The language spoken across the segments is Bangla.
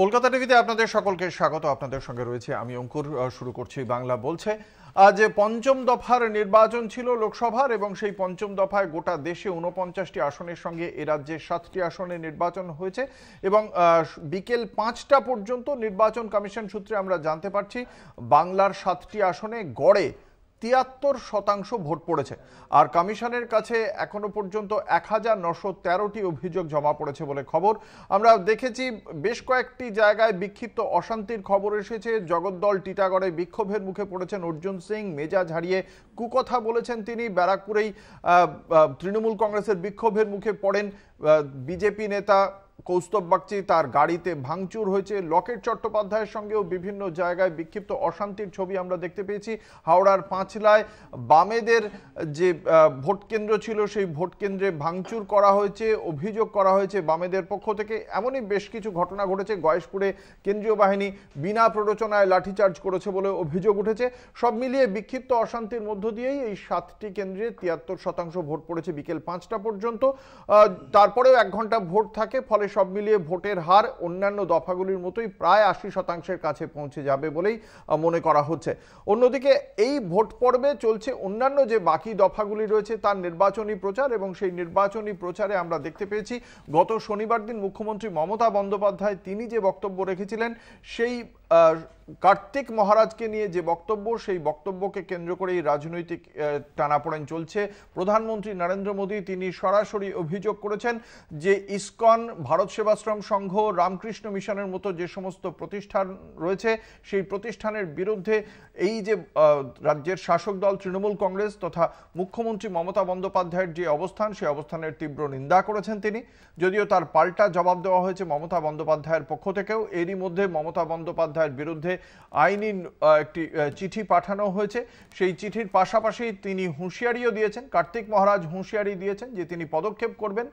কলকাতা টিভিতে আপনাদের সকলকে স্বাগত আপনাদের সঙ্গে রয়েছে আমি অঙ্কুর শুরু করছি বাংলা বলছে আজ পঞ্চম দফার নির্বাচন ছিল লোকসভার এবং সেই পঞ্চম দফায় গোটা দেশে উনপঞ্চাশটি আসনের সঙ্গে এ রাজ্যে সাতটি আসনে নির্বাচন হয়েছে এবং বিকেল পাঁচটা পর্যন্ত নির্বাচন কমিশন সূত্রে আমরা জানতে পারছি বাংলার সাতটি আসনে গড়ে তিয়াত্তর শতাংশ ভোট পড়েছে আর কমিশনের কাছে এখনো পর্যন্ত এক হাজার নশো তেরোটি অভিযোগ জমা পড়েছে বলে খবর আমরা দেখেছি বেশ কয়েকটি জায়গায় বিক্ষিপ্ত অশান্তির খবর এসেছে জগদ্দল টিটাগড়ে বিক্ষোভের মুখে পড়েছেন অর্জুন সিং মেজাজ হারিয়ে কুকথা বলেছেন তিনি ব্যারাকপুরেই তৃণমূল কংগ্রেসের বিক্ষোভের মুখে পড়েন বিজেপি নেতা কৌস্তব বাগচি তার গাড়িতে ভাঙচুর হয়েছে লকেট চট্টোপাধ্যায়ের সঙ্গেও বিভিন্ন জায়গায় বিক্ষিপ্ত অশান্তির ছবি আমরা দেখতে পেয়েছি হাওড়ার পাঁচলায় বামেদের যে ভোট কেন্দ্র ছিল সেই ভোট কেন্দ্রে ভাঙচুর করা হয়েছে অভিযোগ করা হয়েছে বামেদের পক্ষ থেকে এমনই বেশ কিছু ঘটনা ঘটেছে গয়েশপুরে কেন্দ্রীয় বাহিনী বিনা প্ররোচনায় লাঠিচার্জ করেছে বলে অভিযোগ উঠেছে সব মিলিয়ে বিক্ষিপ্ত অশান্তির মধ্য দিয়েই এই সাতটি কেন্দ্রে তিয়াত্তর শতাংশ ভোট পড়েছে বিকেল পাঁচটা পর্যন্ত তারপরেও এক ঘন্টা ভোট থাকে ফলে সব মিলিয়ে ভোটের হার অন্যান্য দফাগুলির মতোই প্রায় আশি শতাংশের কাছে পৌঁছে যাবে বলেই মনে করা হচ্ছে অন্যদিকে এই ভোট পর্বে চলছে অন্যান্য যে বাকি দফাগুলি রয়েছে তার নির্বাচনী প্রচার এবং সেই নির্বাচনী প্রচারে আমরা দেখতে পেয়েছি গত শনিবার দিন মুখ্যমন্ত্রী মমতা বন্দ্যোপাধ্যায় তিনি যে বক্তব্য রেখেছিলেন সেই কার্তিক মহারাজকে নিয়ে যে বক্তব্য সেই বক্তব্যকে কেন্দ্র করে এই রাজনৈতিক টানাপোড়েন চলছে প্রধানমন্ত্রী নরেন্দ্র মোদী তিনি সরাসরি অভিযোগ করেছেন যে ইসকন ভারত সেবাশ্রম সংঘ রামকৃষ্ণ মিশনের মতো যে সমস্ত প্রতিষ্ঠান রয়েছে সেই প্রতিষ্ঠানের বিরুদ্ধে এই যে রাজ্যের শাসক দল তৃণমূল কংগ্রেস তথা মুখ্যমন্ত্রী মমতা বন্দ্যোপাধ্যায়ের যে অবস্থান সেই অবস্থানের তীব্র নিন্দা করেছেন তিনি যদিও তার পাল্টা জবাব দেওয়া হয়েছে মমতা বন্দ্যোপাধ্যায়ের পক্ষ থেকেও এরই মধ্যে মমতা বন্দ্যোপাধ্যায় বন্দ্যোপাধ্যায়ের বিরুদ্ধে আইনি একটি চিঠি পাঠানো হয়েছে সেই চিঠির পাশাপাশি তিনি হুঁশিয়ারিও দিয়েছেন কার্তিক মহারাজ হুঁশিয়ারি দিয়েছেন যে তিনি পদক্ষেপ করবেন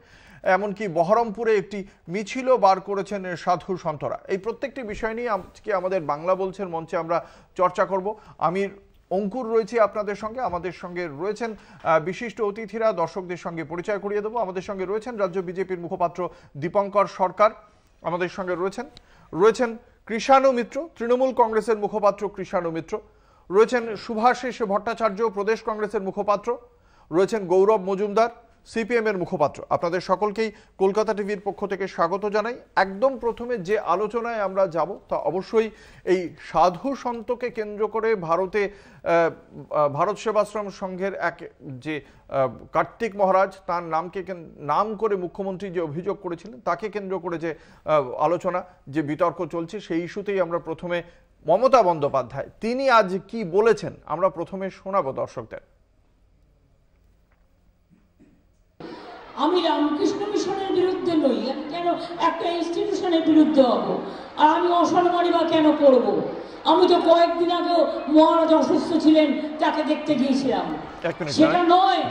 এমনকি বহরমপুরে একটি মিছিলও বার করেছেন সাধু সন্তরা এই প্রত্যেকটি বিষয় নিয়ে আজকে আমাদের বাংলা বলছেন মঞ্চে আমরা চর্চা করব আমি অঙ্কুর রয়েছে আপনাদের সঙ্গে আমাদের সঙ্গে রয়েছেন বিশিষ্ট অতিথিরা দর্শকদের সঙ্গে পরিচয় করিয়ে দেবো আমাদের সঙ্গে রয়েছেন রাজ্য বিজেপির মুখপাত্র দীপঙ্কর সরকার আমাদের সঙ্গে রয়েছেন রয়েছেন কৃষাণু মিত্র তৃণমূল কংগ্রেসের মুখপাত্র কৃষাণু মিত্র রয়েছেন সুভাষিষ ভট্টাচার্য প্রদেশ কংগ্রেসের মুখপাত্র রয়েছেন গৌরব মজুমদার সিপিএম এর মুখপাত্র আপনাদের সকলকেই কলকাতা টিভির পক্ষ থেকে স্বাগত জানাই একদম প্রথমে যে আলোচনায় আমরা যাব তা অবশ্যই এই সাধু সন্তকে কেন্দ্র করে ভারতে ভারত সেবাশ্রম সংঘের এক যে কার্তিক মহারাজ তার নামকে নাম করে মুখ্যমন্ত্রী যে অভিযোগ করেছিলেন তাকে কেন্দ্র করে যে আলোচনা যে বিতর্ক চলছে সেই ইস্যুতেই আমরা প্রথমে মমতা বন্দ্যোপাধ্যায় তিনি আজ কি বলেছেন আমরা প্রথমে শোনাবো দর্শকদের আমি রামকৃষ্ণ মিশনের বিরুদ্ধে নই আমি কেন একটা ইনস্টিটিউশনের বিরুদ্ধে হব আর আমি অসম্মানই বা কেন করব। আমি তো কয়েকদিন আগে মহারাজ অসুস্থ ছিলেন তাকে দেখতে গিয়েছিলাম সেটা নয়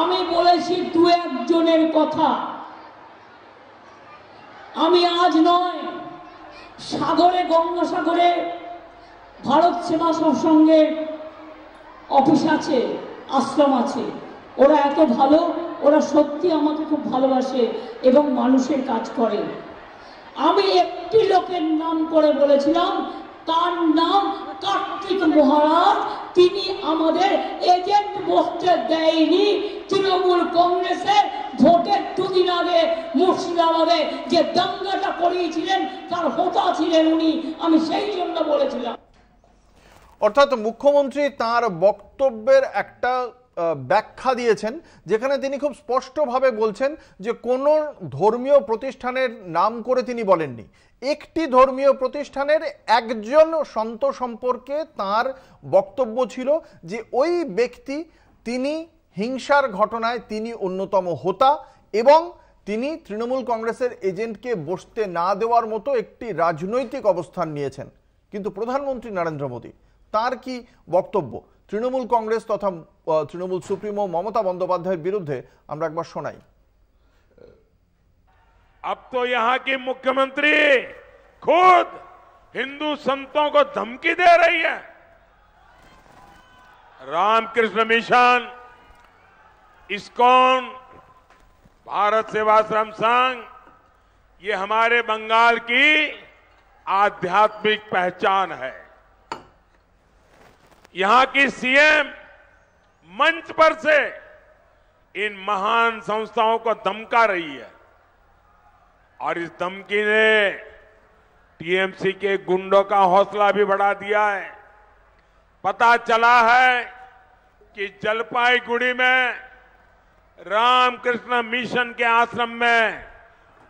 আমি বলেছি দু একজনের কথা আমি আজ নয় সাগরে গঙ্গাসাগরে ভারত সেবা সৎসঙ্গের অফিস আছে আশ্রম আছে ওরা এত ভালো ওরা সত্যি আমাকে খুব ভালোবাসে এবং মানুষের কাজ করে আমি একটি লোকের নাম করে বলেছিলাম তার নাম কার্তিক মহারাজ তিনি আমাদের এজেন্ট বসতে দেয়নি তৃণমূল কংগ্রেসের ভোটের দুদিন আগে মুর্শিদাবাদে যে দাঙ্গাটা করিয়েছিলেন তার হোতা ছিলেন উনি আমি সেই জন্য বলেছিলাম অর্থাৎ মুখ্যমন্ত্রী তার বক্তব্যের একটা ব্যাখ্যা দিয়েছেন যেখানে তিনি খুব স্পষ্টভাবে বলছেন যে কোনো ধর্মীয় প্রতিষ্ঠানের নাম করে তিনি বলেননি একটি ধর্মীয় প্রতিষ্ঠানের একজন সন্ত সম্পর্কে তার বক্তব্য ছিল যে ওই ব্যক্তি তিনি হিংসার ঘটনায় তিনি অন্যতম হোতা এবং তিনি তৃণমূল কংগ্রেসের এজেন্টকে বসতে না দেওয়ার মতো একটি রাজনৈতিক অবস্থান নিয়েছেন কিন্তু প্রধানমন্ত্রী নরেন্দ্র মোদী তার কি বক্তব্য तृणमूल कॉग्रेस तथा तृणमूल सुप्रीमो ममता बंदोपाध्याय बिुदे एक बार শোনাই अब तो यहाँ की मुख्यमंत्री खुद हिंदू संतों को धमकी दे रही है रामकृष्ण मिशन इस्कॉन भारत सेवा श्रम संघ ये हमारे बंगाल की आध्यात्मिक पहचान है यहां की सीएम मंच पर से इन महान संस्थाओं को धमका रही है और इस धमकी ने टीएमसी के गुंडों का हौसला भी बढ़ा दिया है पता चला है कि जलपाईगुड़ी में रामकृष्ण मिशन के आश्रम में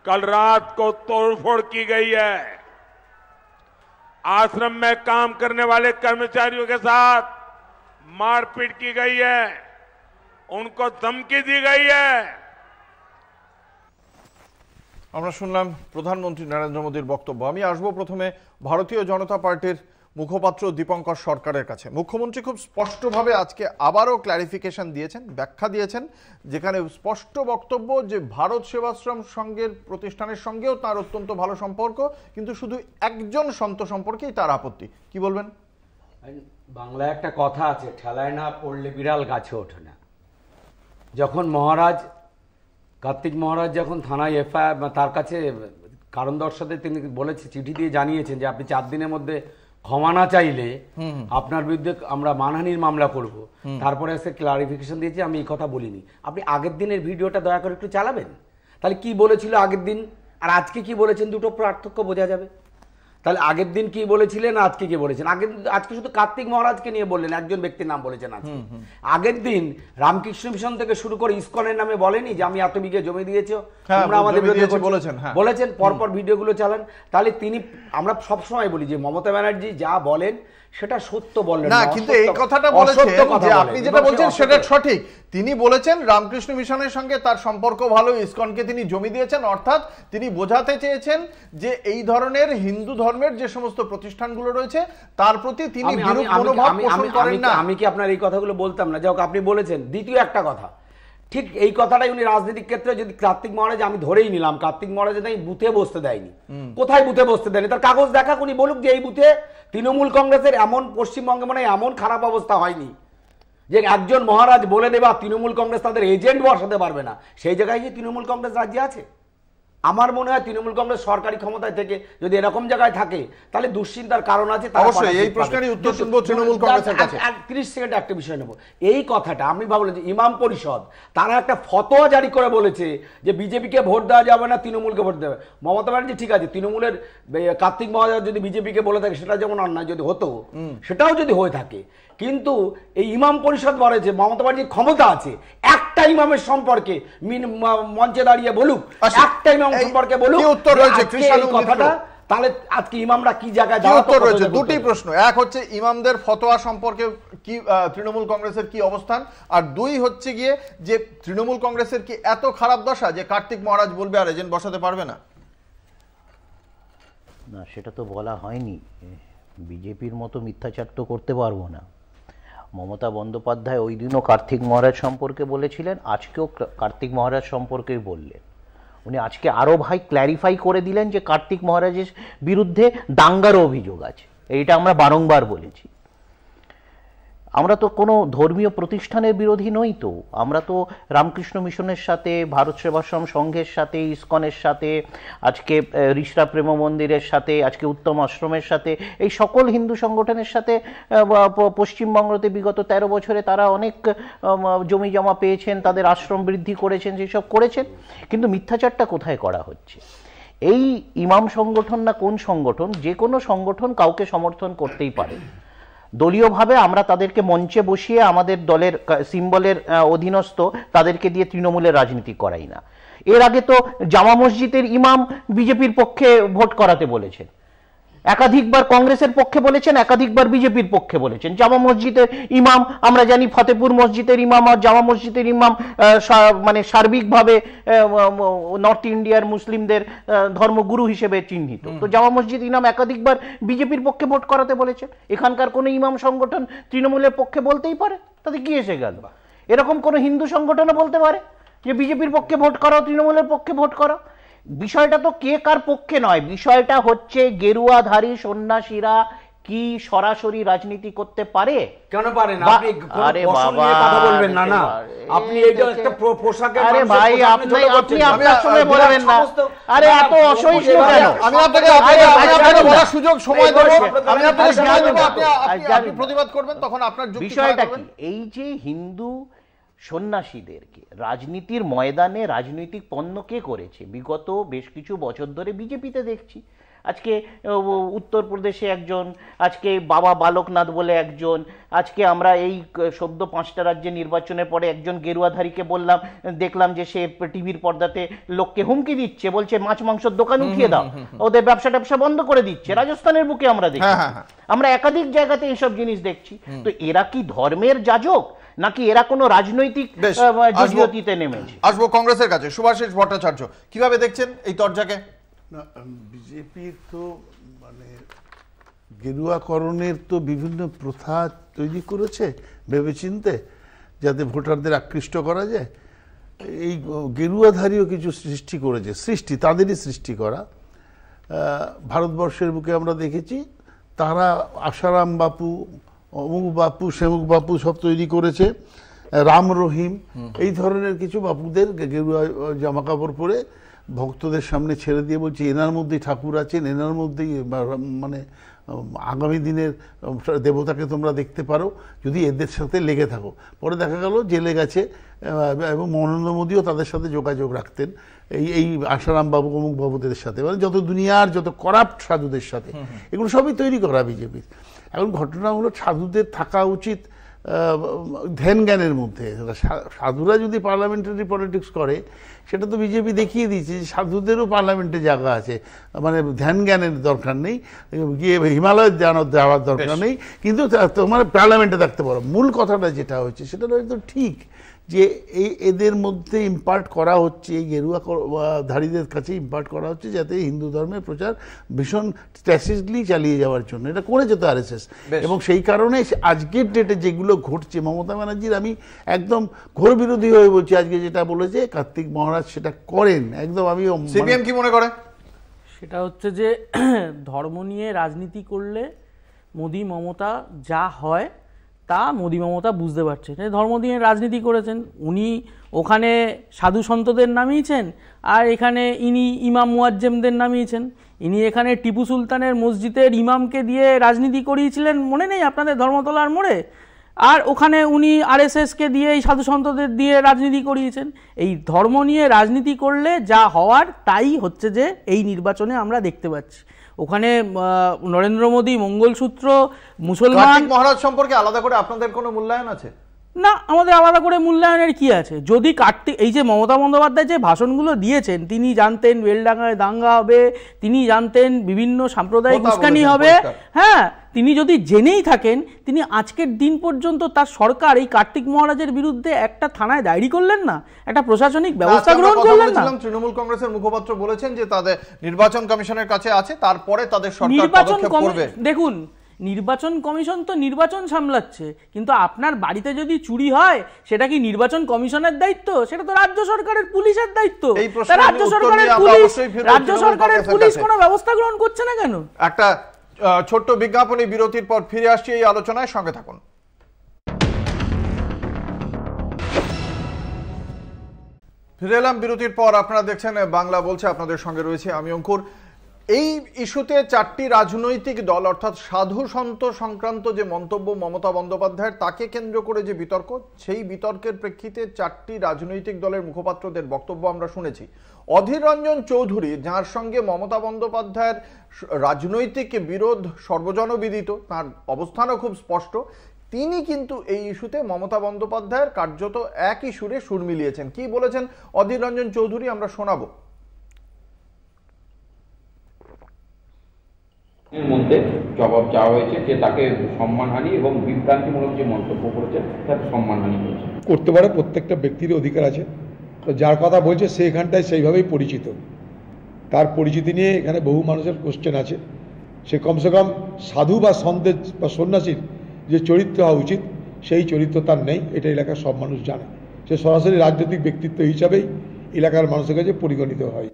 कल रात को तोड़फोड़ की गई है आश्रम में काम करने वाले कर्मचारियों के साथ मारपीट की गई है उनको धमकी दी गई है प्रधानमंत्री नरेंद्र मोदी बक्तव्य आसब प्रथम भारतीय जनता पार्टी মুখপাত্র দীপঙ্কর সরকারের কাছে মুখ্যমন্ত্রী খুব স্পষ্টভাবে আজকে আবারও ক্ল্যারিফিকেশন দিয়েছেন ব্যাখ্যা দিয়েছেন যেখানে স্পষ্ট বক্তব্য যে ভারত সেবাশ্রম সংঘের প্রতিষ্ঠানের সঙ্গেও তার অত্যন্ত ভালো সম্পর্ক কিন্তু শুধু একজন সন্ত সম্পর্কেই তার আপত্তি কি বলবেন বাংলায় একটা কথা আছে ঠেলায় না পড়লে বিড়াল গাছে ওঠে না যখন মহারাজ কার্তিক মহারাজ যখন থানায় এফআইআর তার কাছে কারণ দর্শাতে তিনি বলেছে চিঠি দিয়ে জানিয়েছেন যে আপনি চার দিনের মধ্যে ক্ষমা না চাইলে আপনার বিরুদ্ধে আমরা মানহানির মামলা করব তারপরে এসে ক্লারিফিকেশন দিয়েছি আমি এই কথা বলিনি আপনি আগের দিনের ভিডিওটা দয়া করে একটু চালাবেন তাহলে কি বলেছিল আগের দিন আর আজকে কি বলেছেন দুটো পার্থক্য বোঝা যাবে তাহলে আগের দিন কি বলেছিলেন আজকে কি বলেছেন আগের আজকে শুধু কার্তিক মহারাজকে নিয়ে বললেন একজন ব্যক্তির নাম বলেছেন আজকে আগের দিন রামকৃষ্ণ মিশন থেকে শুরু করে ইস্কনের নামে বলেনি যে আমি এত বিঘে জমি দিয়েছো হ্যাঁ, তোমরা আমাদের বলেছেন হ্যাঁ। বলেছেন পরপর ভিডিওগুলো চালান তাহলে তিনি আমরা সবসময় বলি যে মমতা ব্যানার্জি যা বলেন সেটা সত্য বলেন না কিন্তু এই কথাটা বলেছেন যে আপনি যেটা বলছেন সেটা সঠিক তিনি বলেছেন রামকৃষ্ণ মিশনের সঙ্গে তার সম্পর্ক ভালো ইসকনকে তিনি জমি দিয়েছেন অর্থাৎ তিনি বোঝাতে চেয়েছেন যে এই ধরনের হিন্দু ধর্মের যে সমস্ত প্রতিষ্ঠানগুলো রয়েছে তার প্রতি তিনি বিরূপ মনোভাব পোষণ করেন না আমি কি আপনার এই কথাগুলো বলতাম না যাক আপনি বলেছেন দ্বিতীয় একটা কথা ঠিক এই কথাটাই উনি রাজনৈতিক ক্ষেত্রে যদি কার্তিক মহারাজ আমি ধরেই নিলাম কার্তিক মহারাজ তাই বুথে বসতে দেয়নি কোথায় বুথে বসতে দেয়নি তার কাগজ দেখা উনি বলুক যে এই বুথে তৃণমূল কংগ্রেসের এমন পশ্চিমবঙ্গে মানে এমন খারাপ অবস্থা হয়নি যে একজন মহারাজ বলে দেবা তৃণমূল কংগ্রেস তাদের এজেন্ট বসাতে পারবে না সেই জায়গায় কি তৃণমূল কংগ্রেস রাজ্যে আছে আমার মনে হয় তৃণমূল কংগ্রেস সরকারি ক্ষমতায় থেকে যদি এরকম জায়গায় থাকে তাহলে দুশ্চিন্তার কারণ আছে এই প্রশ্নেরই উত্তর তৃণমূল কংগ্রেসের সেকেন্ড একটা বিষয় নেব এই কথাটা আমি ভাবলাম যে ইমাম পরিষদ তারা একটা ফতোয়া জারি করে বলেছে যে বিজেপিকে ভোট দেওয়া যাবে না তৃণমূলকে ভোট দেবে মমতা ব্যানার্জি ঠিক আছে তৃণমূলের কার্তিক মহাজ যদি বিজেপিকে বলে থাকে সেটা যেমন অন্যায় যদি হতো সেটাও যদি হয়ে থাকে কিন্তু এই ইমাম পরিষদ বলে যে মমতা ব্যানার্জির ক্ষমতা আছে একটা ইমামের সম্পর্কে মঞ্চে দাঁড়িয়ে বলুক একটা ইমাম সম্পর্কে বলুন কি উত্তর রয়েছে কৃষাণু কথাটা তাহলে আজকে ইমামরা কি জায়গায় উত্তর রয়েছে দুটি প্রশ্ন এক হচ্ছে ইমামদের ফতোয়া সম্পর্কে কি তৃণমূল কংগ্রেসের কি অবস্থান আর দুই হচ্ছে গিয়ে যে তৃণমূল কংগ্রেসের কি এত খারাপ দশা যে কার্তিক মহারাজ বলবে আর এজেন্ট বসাতে পারবে না না সেটা তো বলা হয়নি বিজেপির মতো মিথ্যাচার তো করতে পারবো না মমতা বন্দ্যোপাধ্যায় ওই দিনও কার্তিক মহারাজ সম্পর্কে বলেছিলেন আজকেও কার্তিক মহারাজ সম্পর্কেই বললেন উনি আজকে আরও ভাই ক্ল্যারিফাই করে দিলেন যে কার্তিক মহারাজের বিরুদ্ধে দাঙ্গারও অভিযোগ আছে এইটা আমরা বারংবার বলেছি আমরা তো কোনো ধর্মীয় প্রতিষ্ঠানের বিরোধী নই তো আমরা তো রামকৃষ্ণ মিশনের সাথে ভারত সেবাশ্রম সংঘের সাথে ইস্কনের সাথে আজকে ঋষরা প্রেম মন্দিরের সাথে আজকে উত্তম আশ্রমের সাথে এই সকল হিন্দু সংগঠনের সাথে পশ্চিমবঙ্গতে বিগত ১৩ বছরে তারা অনেক জমি জমা পেয়েছেন তাদের আশ্রম বৃদ্ধি করেছেন সেসব করেছেন কিন্তু মিথ্যাচারটা কোথায় করা হচ্ছে এই ইমাম সংগঠন না কোন সংগঠন যে কোনো সংগঠন কাউকে সমর্থন করতেই পারে দলীয়ভাবে আমরা তাদেরকে মঞ্চে বসিয়ে আমাদের দলের সিম্বলের অধীনস্থ তাদেরকে দিয়ে তৃণমূলের রাজনীতি করাই না এর আগে তো জামা মসজিদের ইমাম বিজেপির পক্ষে ভোট করাতে বলেছেন একাধিকবার কংগ্রেসের পক্ষে বলেছেন একাধিকবার বিজেপির পক্ষে বলেছেন জামা মসজিদের ইমাম আমরা জানি ফতেপুর মসজিদের ইমাম আর জামা মসজিদের ইমাম মানে সার্বিকভাবে নর্থ ইন্ডিয়ার মুসলিমদের ধর্মগুরু হিসেবে চিহ্নিত তো জামা মসজিদ ইমাম একাধিকবার বিজেপির পক্ষে ভোট করাতে বলেছেন এখানকার কোনো ইমাম সংগঠন তৃণমূলের পক্ষে বলতেই পারে তাতে কি এসে গেল এরকম কোনো হিন্দু সংগঠনও বলতে পারে যে বিজেপির পক্ষে ভোট করাও তৃণমূলের পক্ষে ভোট করাও বিষয়টা তো কে কার পক্ষে নয় বিষয়টা হচ্ছে গেরুয়াধারী সন্ন্যাসীরা কি সরাসরি রাজনীতি করতে পারে কেন পারে না আপনি আরে বাবা কথা বলবেন না না আপনি এই যে একটা পোশাকে আরে ভাই আপনি আপনি আপনার সময় বলবেন না আরে এত অসহিষ্ণু কেন আমি আপনাকে আপনি আপনাকে বলার সুযোগ সময় দেব আমি আপনাকে সময় দেব আপনি আপনি প্রতিবাদ করবেন তখন আপনার যুক্তি বিষয়টা কি এই যে হিন্দু সন্ন্যাসীদেরকে রাজনীতির ময়দানে রাজনৈতিক পণ্য কে করেছে বিগত বেশ কিছু বছর ধরে বিজেপিতে দেখছি আজকে উত্তরপ্রদেশে একজন আজকে বাবা বালকনাথ বলে একজন আজকে আমরা এই সদ্য পাঁচটা রাজ্যে নির্বাচনের পরে একজন গেরুয়াধারীকে বললাম দেখলাম যে সে টিভির পর্দাতে লোককে হুমকি দিচ্ছে বলছে মাছ মাংসের দোকান উঠিয়ে দাও ওদের ব্যবসা ট্যাবসা বন্ধ করে দিচ্ছে রাজস্থানের বুকে আমরা দেখছি হ্যাঁ, হ্যাঁ, হ্যাঁ। আমরা একাধিক জায়গাতে এইসব জিনিস দেখছি তো এরা কি ধর্মের যাজক নাকি এরা কোনো রাজনৈতিক জড়িয়তিতে নেমেছে আসবো কংগ্রেসের কাছে সুভাষিস ভট্টাচার্য কিভাবে দেখছেন এই দরজাকে না বিজেপির তো মানে গেরুয়াকরণের তো বিভিন্ন প্রথা তৈরি করেছে ভেবেচিন্তে যাতে ভোটারদের আকৃষ্ট করা যায় এই গেরুয়াধারীও কিছু সৃষ্টি করেছে সৃষ্টি তাদেরই সৃষ্টি করা ভারতবর্ষের বুকে আমরা দেখেছি তারা আশারাম বাপু অমুক বাপু সেমুক বাপু সব তৈরি করেছে রাম রহিম এই ধরনের কিছু বাপুদের গেরুয়া জামাকাপড় পরে ভক্তদের সামনে ছেড়ে দিয়ে বলছি এনার মধ্যেই ঠাকুর আছেন এনার মধ্যেই মানে আগামী দিনের দেবতাকে তোমরা দেখতে পারো যদি এদের সাথে লেগে থাকো পরে দেখা গেল জেলে গেছে এবং মহানন্দ মোদীও তাদের সাথে যোগাযোগ রাখতেন এই এই আশারাম বাবু অমুক বাবুদের সাথে মানে যত দুনিয়ার যত করাপ্ট সাধুদের সাথে এগুলো সবই তৈরি করা বিজেপির এখন ঘটনা হলো সাধুদের থাকা উচিত ধ্যান জ্ঞানের মধ্যে সাধুরা যদি পার্লামেন্টারি পলিটিক্স করে সেটা তো বিজেপি দেখিয়ে দিয়েছে সাধুদেরও পার্লামেন্টে জায়গা আছে মানে ধ্যান জ্ঞানের দরকার নেই গিয়ে হিমালয় জানার যাওয়ার দরকার নেই কিন্তু তোমার পার্লামেন্টে থাকতে পারো মূল কথাটা যেটা হচ্ছে সেটা হয়তো ঠিক যে এই এদের মধ্যে ইম্পার্ট করা হচ্ছে এই গেরুয়া ধারীদের কাছে ইম্পার্ট করা হচ্ছে যাতে হিন্দু ধর্মের প্রচার ভীষণ স্ট্যাসিসলি চালিয়ে যাওয়ার জন্য এটা করেছে তো আরএসএস এবং সেই কারণে আজকের ডেটে যেগুলো ঘটছে মমতা ব্যানার্জির আমি একদম ঘোর বিরোধী হয়ে বলছি আজকে যেটা বলেছে কার্তিক মহারাজ সেটা করেন একদম আমি সিপিএম মানে কি মনে করে সেটা হচ্ছে যে ধর্ম নিয়ে রাজনীতি করলে মোদি মমতা যা হয় তা মোদী মমতা বুঝতে পারছেন ধর্ম নিয়ে রাজনীতি করেছেন উনি ওখানে সাধু সন্তদের নামিয়েছেন আর এখানে ইনি ইমাম মুয়াজ্জেমদের নামিয়েছেন ইনি এখানে টিপু সুলতানের মসজিদের ইমামকে দিয়ে রাজনীতি করিয়েছিলেন মনে নেই আপনাদের ধর্মতলার মোড়ে আর ওখানে উনি আরএসএসকে দিয়ে এই সাধু সন্তদের দিয়ে রাজনীতি করিয়েছেন এই ধর্ম নিয়ে রাজনীতি করলে যা হওয়ার তাই হচ্ছে যে এই নির্বাচনে আমরা দেখতে পাচ্ছি ওখানে নরেন্দ্র মোদী মঙ্গলসূত্র মুসলমান মহারাজ সম্পর্কে আলাদা করে আপনাদের কোনো মূল্যায়ন আছে না আমাদের আলাদা করে মূল্যায়নের কি আছে যদি কার্তিক এই যে মমতা বন্দ্যোপাধ্যায় যে ভাষণগুলো দিয়েছেন তিনি জানতেন বেলডাঙ্গায় দাঙ্গা হবে তিনি জানতেন বিভিন্ন সাম্প্রদায়িক উস্কানি হবে হ্যাঁ তিনি যদি জেনেই থাকেন তিনি আজকের দিন পর্যন্ত তার সরকার এই কার্তিক মহারাজের বিরুদ্ধে একটা থানায় ডায়েরি করলেন না একটা প্রশাসনিক ব্যবস্থা গ্রহণ করলেন না তৃণমূল কংগ্রেসের মুখপাত্র বলেছেন যে তাদের নির্বাচন কমিশনের কাছে আছে তারপরে তাদের সরকার করবে দেখুন নির্বাচন কমিশন তো নির্বাচন সামলাচ্ছে কিন্তু আপনার বাড়িতে যদি চুরি হয় সেটা কি নির্বাচন কমিশনের দায়িত্ব সেটা তো রাজ্য সরকারের পুলিশের দায়িত্ব রাজ্য সরকারের পুলিশ রাজ্য সরকারের পুলিশ কোনো ব্যবস্থা গ্রহণ করছে না কেন একটা ছোট্ট বিজ্ঞাপনী বিরতির পর ফিরে আসছি এই আলোচনায় সঙ্গে থাকুন ফিরে এলাম বিরতির পর আপনারা দেখছেন বাংলা বলছে আপনাদের সঙ্গে রয়েছে আমি অঙ্কুর এই ইস্যুতে চারটি রাজনৈতিক দল অর্থাৎ সাধু সন্ত সংক্রান্ত যে মন্তব্য মমতা বন্দ্যোপাধ্যায়ের তাকে কেন্দ্র করে যে বিতর্ক সেই বিতর্কের প্রেক্ষিতে চারটি রাজনৈতিক দলের মুখপাত্রদের বক্তব্য আমরা শুনেছি অধীর রঞ্জন চৌধুরী যার সঙ্গে মমতা বন্দ্যোপাধ্যায়ের রাজনৈতিক বিরোধ সর্বজনবিদিত তার অবস্থানও খুব স্পষ্ট তিনি কিন্তু এই ইস্যুতে মমতা বন্দ্যোপাধ্যায়ের কার্যত একই সুরে সুর মিলিয়েছেন কি বলেছেন অধীর রঞ্জন চৌধুরী আমরা শোনাবো মধ্যে জবাব চাওয়া হয়েছে যে তাকে সম্মানহানি এবং বিভ্রান্তিমূলক যে মন্তব্য করেছে তার সম্মানহানি হয়েছে করতে পারে প্রত্যেকটা ব্যক্তির অধিকার আছে তো যার কথা বলছে সে এখানটায় সেইভাবেই পরিচিত তার পরিচিতি নিয়ে এখানে বহু মানুষের কোশ্চেন আছে সে কমসে কম সাধু বা সন্দেহ বা সন্ন্যাসীর যে চরিত্র হওয়া উচিত সেই চরিত্র তার নেই এটা এলাকার সব মানুষ জানে সে সরাসরি রাজনৈতিক ব্যক্তিত্ব হিসাবেই এলাকার মানুষের কাছে পরিগণিত হয়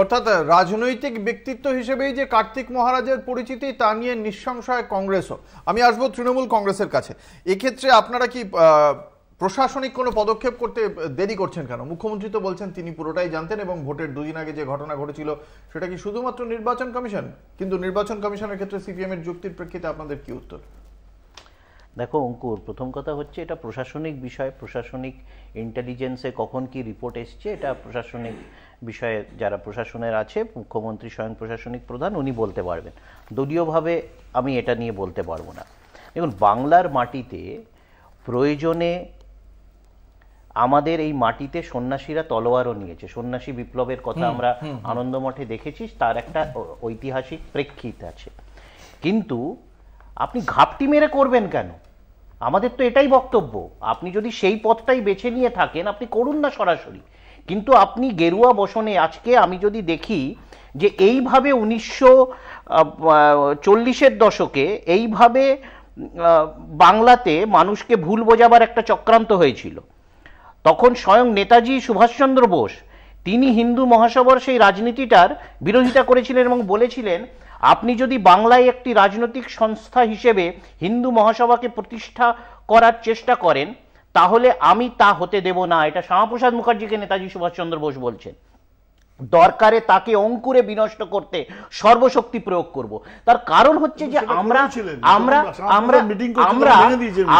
অর্থাৎ রাজনৈতিক ব্যক্তিত্ব হিসেবেই যে কার্তিক মহারাজের পরিচিতি তা নিয়ে নিঃসংশয় কংগ্রেসও আমি আসবো তৃণমূল কংগ্রেসের কাছে এক্ষেত্রে আপনারা কি প্রশাসনিক কোনো পদক্ষেপ করতে দেরি করছেন কেন মুখ্যমন্ত্রী তো বলছেন তিনি পুরোটাই জানতেন এবং ভোটের দুদিন আগে যে ঘটনা ঘটেছিল সেটা কি শুধুমাত্র নির্বাচন কমিশন কিন্তু নির্বাচন কমিশনের ক্ষেত্রে সিপিএম এর যুক্তির প্রেক্ষিতে আপনাদের কি উত্তর দেখো অঙ্কুর প্রথম কথা হচ্ছে এটা প্রশাসনিক বিষয় প্রশাসনিক ইন্টেলিজেন্সে কখন কি রিপোর্ট এসছে এটা প্রশাসনিক বিষয়ে যারা প্রশাসনের আছে মুখ্যমন্ত্রী স্বয়ং প্রশাসনিক প্রধান উনি বলতে পারবেন দলীয়ভাবে আমি এটা নিয়ে বলতে পারবো না দেখুন বাংলার মাটিতে প্রয়োজনে আমাদের এই মাটিতে সন্ন্যাসীরা তলোয়ারও নিয়েছে সন্ন্যাসী বিপ্লবের কথা আমরা আনন্দমঠে দেখেছি তার একটা ঐতিহাসিক প্রেক্ষিত আছে কিন্তু আপনি ঘাপটি মেরে করবেন কেন আমাদের তো এটাই বক্তব্য আপনি যদি সেই পথটাই বেছে নিয়ে থাকেন আপনি করুন না সরাসরি কিন্তু আপনি গেরুয়া বসনে আজকে আমি যদি দেখি যে এইভাবে উনিশশো চল্লিশের দশকে এইভাবে বাংলাতে মানুষকে ভুল বোঝাবার একটা চক্রান্ত হয়েছিল তখন স্বয়ং নেতাজি সুভাষচন্দ্র বোস তিনি হিন্দু মহাসভার সেই রাজনীতিটার বিরোধিতা করেছিলেন এবং বলেছিলেন আপনি যদি বাংলায় একটি রাজনৈতিক সংস্থা হিসেবে হিন্দু মহাসভাকে প্রতিষ্ঠা করার চেষ্টা করেন তাহলে আমি তা হতে দেব না এটা শ্যামাপ্রসাদ মুখার্জিকে নেতাজি সুভাষচন্দ্র বোস বলছেন দরকারে তাকে অঙ্কুরে বিনষ্ট করতে সর্বশক্তি প্রয়োগ করব তার কারণ হচ্ছে যে আমরা আমরা আমরা আমরা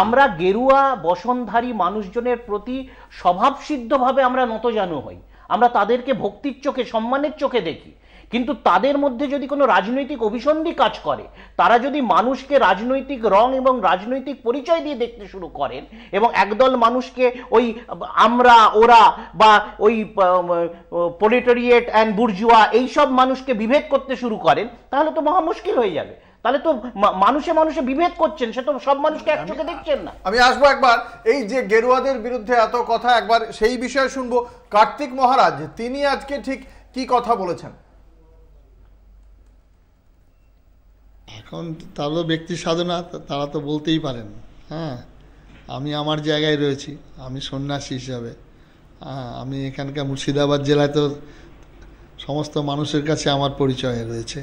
আমরা গেরুয়া বসনধারী মানুষজনের প্রতি স্বভাবসিদ্ধভাবে আমরা নতজানু হই আমরা তাদেরকে ভক্তির চোখে সম্মানের চোখে দেখি কিন্তু তাদের মধ্যে যদি কোনো রাজনৈতিক অভিসন্ধি কাজ করে তারা যদি মানুষকে রাজনৈতিক রং এবং রাজনৈতিক পরিচয় দিয়ে দেখতে শুরু করেন এবং একদল মানুষকে ওই আমরা ওরা বা ওই পোলিটোরিয়েট অ্যান্ড বুর্জুয়া এইসব মানুষকে বিভেদ করতে শুরু করেন তাহলে তো মহা মুশকিল হয়ে যাবে তাহলে তো মানুষে মানুষে বিভেদ করছেন সে তো সব মানুষকে এক চোখে দেখছেন না আমি আসবো একবার এই যে গেরুয়াদের বিরুদ্ধে এত কথা একবার সেই বিষয়ে শুনবো কার্তিক মহারাজ তিনি আজকে ঠিক কি কথা বলেছেন এখন তারও ব্যক্তি সাধনা তারা তো বলতেই পারেন হ্যাঁ আমি আমার জায়গায় রয়েছি আমি সন্ন্যাসী হিসাবে হ্যাঁ, আমি এখানকার মুর্শিদাবাদ জেলায় তো সমস্ত মানুষের কাছে আমার পরিচয় রয়েছে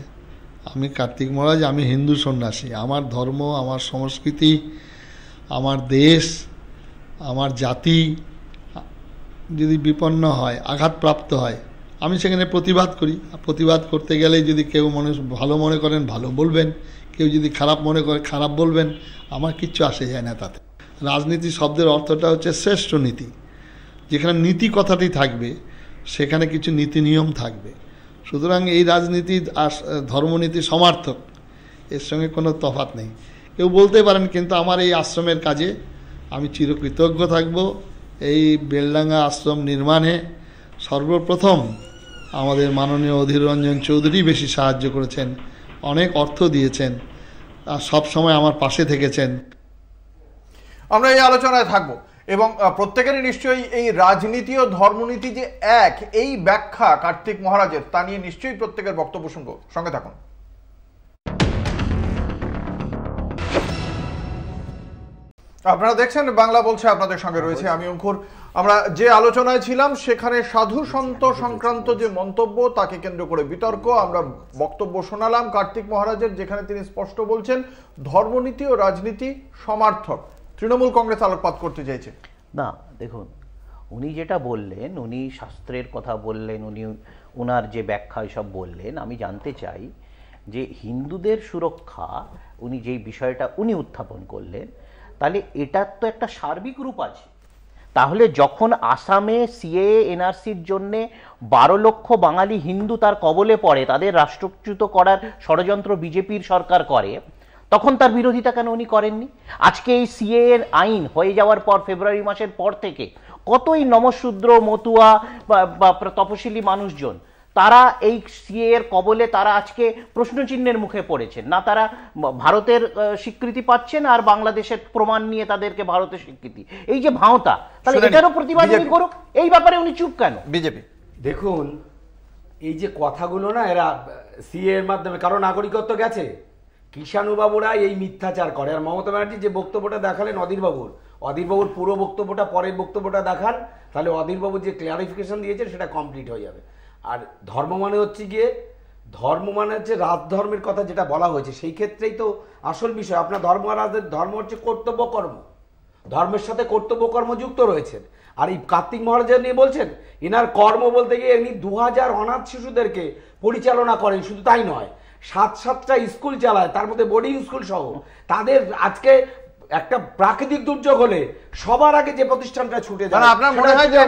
আমি কার্তিক মহারাজ আমি হিন্দু সন্ন্যাসী আমার ধর্ম আমার সংস্কৃতি আমার দেশ আমার জাতি যদি বিপন্ন হয় আঘাতপ্রাপ্ত হয় আমি সেখানে প্রতিবাদ করি প্রতিবাদ করতে গেলে যদি কেউ মনে ভালো মনে করেন ভালো বলবেন কেউ যদি খারাপ মনে করে খারাপ বলবেন আমার কিচ্ছু আসে যায় না তাতে রাজনীতি শব্দের অর্থটা হচ্ছে শ্রেষ্ঠ নীতি যেখানে নীতি কথাটি থাকবে সেখানে কিছু নীতি নিয়ম থাকবে সুতরাং এই রাজনীতি ধর্মনীতি সমার্থক এর সঙ্গে কোনো তফাত নেই কেউ বলতে পারেন কিন্তু আমার এই আশ্রমের কাজে আমি চিরকৃতজ্ঞ থাকব এই বেলডাঙ্গা আশ্রম নির্মাণে সর্বপ্রথম আমাদের মাননীয় অধীর রঞ্জন চৌধুরী বেশি সাহায্য করেছেন অনেক অর্থ দিয়েছেন আর সব সময় আমার পাশে থেকেছেন আমরা এই আলোচনায় থাকব এবং প্রত্যেকেরই নিশ্চয়ই এই রাজনীতি ও ধর্মনীতি যে এক এই ব্যাখ্যা কার্তিক মহারাজের তা নিয়ে নিশ্চয়ই প্রত্যেকের বক্তব্য শুনব সঙ্গে থাকুন আপনারা দেখছেন বাংলা বলছে আপনাদের সঙ্গে রয়েছে আমি অঙ্কুর আমরা যে আলোচনায় ছিলাম সেখানে সাধু সন্ত সংক্রান্ত যে মন্তব্য তাকে কেন্দ্র করে বিতর্ক আমরা বক্তব্য শোনালাম কার্তিক মহারাজের যেখানে তিনি স্পষ্ট বলছেন ধর্মনীতি ও রাজনীতি সমার্থক তৃণমূল কংগ্রেস আলোকপাত করতে চাইছে না দেখুন উনি যেটা বললেন উনি শাস্ত্রের কথা বললেন উনি ওনার যে ব্যাখ্যা সব বললেন আমি জানতে চাই যে হিন্দুদের সুরক্ষা উনি যেই বিষয়টা উনি উত্থাপন করলেন তাহলে এটার তো একটা সার্বিক রূপ আছে তাহলে যখন আসামে সিএএ এনআরসির জন্যে বারো লক্ষ বাঙালি হিন্দু তার কবলে পড়ে তাদের রাষ্ট্রচ্যুত করার ষড়যন্ত্র বিজেপির সরকার করে তখন তার বিরোধিতা কেন উনি করেননি আজকে এই সিএ এর আইন হয়ে যাওয়ার পর ফেব্রুয়ারি মাসের পর থেকে কতই নমশূদ্র মতুয়া বা তপশিলি মানুষজন তারা এই সিএ এর কবলে তারা আজকে প্রশ্নচিহ্নের মুখে পড়েছেন না তারা ভারতের স্বীকৃতি পাচ্ছেন আর বাংলাদেশের প্রমাণ নিয়ে তাদেরকে ভারতের স্বীকৃতি এই যে ভাওতা তাহলে এটারও প্রতিবাদ উনি করুক এই ব্যাপারে উনি চুপ কেন বিজেপি দেখুন এই যে কথাগুলো না এরা সিএ এর মাধ্যমে কারো নাগরিকত্ব গেছে কিষানুবাবুরা এই মিথ্যাচার করে আর মমতা ব্যানার্জি যে বক্তব্যটা দেখালেন অধীরবাবুর অধীরবাবুর পুরো বক্তব্যটা পরের বক্তব্যটা দেখান তাহলে অধীরবাবু যে ক্লারিফিকেশন দিয়েছে সেটা কমপ্লিট হয়ে যাবে আর ধর্ম মানে হচ্ছে গিয়ে ধর্ম মানে হচ্ছে রাজধর্মের কথা যেটা বলা হয়েছে সেই ক্ষেত্রেই তো আসল বিষয় আপনার ধর্ম রাজের ধর্ম হচ্ছে কর্তব্য কর্ম ধর্মের সাথে কর্তব্য কর্ম যুক্ত রয়েছেন আর এই কার্তিক মহারাজা নিয়ে বলছেন এনার কর্ম বলতে গিয়ে ইনি দু হাজার অনাথ শিশুদেরকে পরিচালনা করেন শুধু তাই নয় সাত সাতটা স্কুল চালায় তার মধ্যে বোর্ডিং স্কুল সহ তাদের আজকে একটা প্রাকৃতিক দুর্যোগ হলে সবার আগে যে প্রতিষ্ঠানটা ছুটে মানে যায় আপনার মনে হয় যে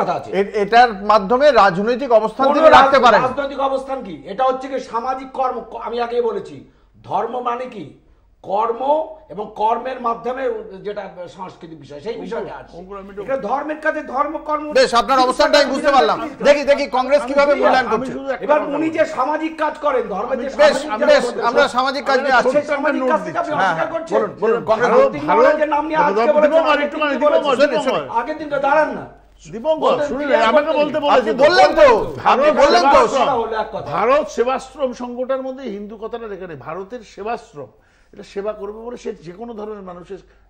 কথা আছে এটার মাধ্যমে রাজনৈতিক অবস্থান রাখতে পারে রাজনৈতিক অবস্থান কি এটা হচ্ছে কি সামাজিক কর্ম আমি আগে বলেছি ধর্ম মানে কি কর্ম এবং কর্মের মাধ্যমে যেটা সংস্কৃতি বিষয় সেই বিষয়টা আছে এটা ধর্মের কাছে ধর্ম কর্ম বেশ আপনার অবস্থানটা আমি বুঝতে পারলাম দেখি দেখি কংগ্রেস কিভাবে মূল্যায়ন করছে এবার উনি যে সামাজিক কাজ করেন ধর্মের যে বেশ বেশ আমরা সামাজিক কাজ নিয়ে আসছি সামাজিক কাজ থেকে আপনি অস্বীকার হ্যাঁ, বলুন বলুন কংগ্রেস ভালো যে নাম নিয়ে আজকে বলেছেন আরেকটু মানে আগের মানে দাঁড়ান না দীপঙ্কর শুনলেন আমাকে তো দাঁড়ান না ভারত সেবাশ্রম সংগঠনের মধ্যে হিন্দু কথাটা লেখা ভারতের সেবাশ্রম এটা সেবা করবে বলে সে যে কোনো ধরনের মানুষের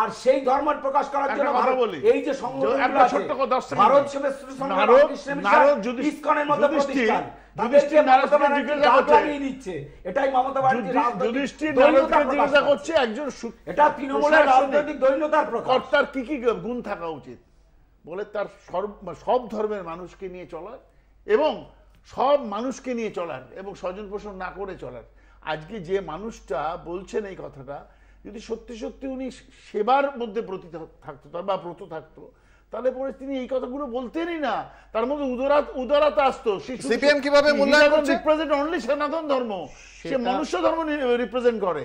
আর সেই ধর্ম প্রকাশ করার জন্য বলি এই যে সংগঠন গুণ থাকা উচিত বলে তার সব ধর্মের মানুষকে নিয়ে চলার এবং সব মানুষকে নিয়ে চলার এবং স্বজন পোষণ না করে চলার আজকে যে মানুষটা বলছেন এই কথাটা যদি সত্যি সত্যি উনি সেবার মধ্যে প্রতি থাকতো বা ব্রত থাকতো তাহলে পরে তিনি এই কথাগুলো বলতেনই না তার মধ্যে উদারাত উদারতা আসতো সিপিএম কিভাবে মূল্যায়ন করছে রিপ্রেজেন্ট অনলি সনাতন ধর্ম সে মনুষ্য ধর্ম রিপ্রেজেন্ট করে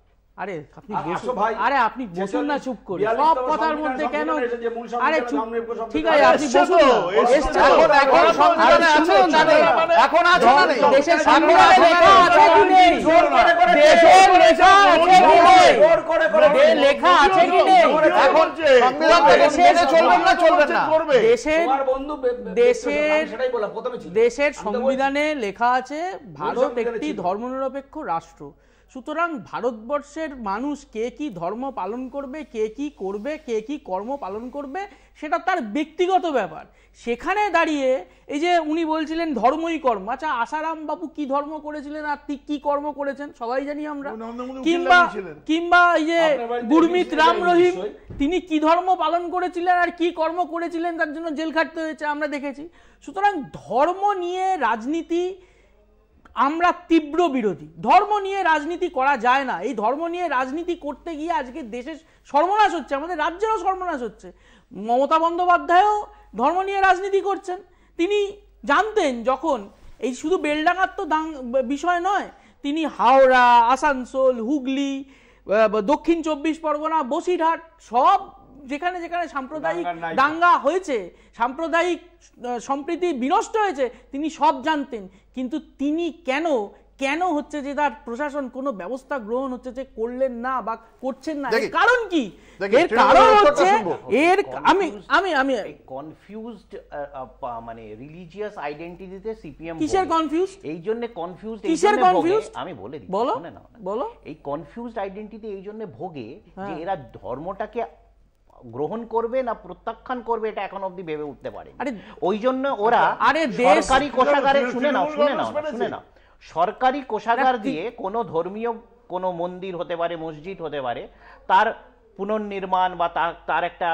আরে আপনি ভাই আরে আপনি বসুন না চুপ করে সব কথার মধ্যে কেন আরে চুপ ঠিক আছে আপনি বসুন এখন সংবিধানে আছে না এখন আছে মানে না দেশের সংবিধানে লেখা আছে কি নেই দেশের লেখা আছে কি নেই লেখা আছে কি নেই এখন সংবিধান থেকে মেনে চলবেন না চলবেন না দেশের দেশের দেশের সংবিধানে লেখা আছে ভারত একটি ধর্মনিরপেক্ষ রাষ্ট্র সুতরাং ভারতবর্ষের দেশের মানুষ কে কি ধর্ম পালন করবে কে কি করবে কে কি কর্ম পালন করবে সেটা তার ব্যক্তিগত ব্যাপার সেখানে দাঁড়িয়ে এই যে উনি বলছিলেন ধর্মই কর্ম আচ্ছা আসারাম বাবু কি ধর্ম করেছিলেন আর ঠিক কি কর্ম করেছেন সবাই জানি আমরা কিংবা কিংবা এই যে গুরমিত রাম রহিম তিনি কি ধর্ম পালন করেছিলেন আর কি কর্ম করেছিলেন তার জন্য জেল খাটতে হয়েছে আমরা দেখেছি সুতরাং ধর্ম নিয়ে রাজনীতি আমরা তীব্র বিরোধী ধর্ম নিয়ে রাজনীতি করা যায় না এই ধর্ম নিয়ে রাজনীতি করতে গিয়ে আজকে দেশের সর্বনাশ হচ্ছে আমাদের রাজ্যেরও সর্বনাশ হচ্ছে মমতা বন্দ্যোপাধ্যায়ও ধর্ম নিয়ে রাজনীতি করছেন তিনি জানতেন যখন এই শুধু বেলডাঙার তো দাং বিষয় নয় তিনি হাওড়া আসানসোল হুগলি দক্ষিণ চব্বিশ পরগনা বসিরহাট সব যেখানে যেখানে সাম্প্রদায়িক দাঙ্গা হয়েছে সাম্প্রদায়িক সম্প্রীতি বিনষ্ট হয়েছে তিনি সব জানতেন কিন্তু তিনি কেন কেন হচ্ছে যে তার প্রশাসন কোনো ব্যবস্থা গ্রহণ হচ্ছে যে করলেন না বা করছেন না এর কারণ কি এর কারণ হচ্ছে এর আমি আমি আমি কনফিউজড মানে রিলিজিয়াস আইডেন্টিটিতে সিপিএম কিসের কনফিউজ এই জন্য কনফিউজড কিসের কনফিউজ আমি বলে দিই বলো না বলো এই কনফিউজড আইডেন্টিটি এই জন্য ভোগে যে হ্যাঁ। এরা ধর্মটাকে গ্রহণ করবে না প্রত্যাখ্যান করবে এটা এখন অবধি ভেবে উঠতে পারে ওই জন্য ওরা আচ্ছা, আরে সরকারি কোষাগারে শুনে না শুনে না শুনে না সরকারি কোষাগার দিয়ে কোনো ধর্মীয় কোনো মন্দির হতে পারে মসজিদ হতে পারে তার পুনর্নির্মাণ বা তার একটা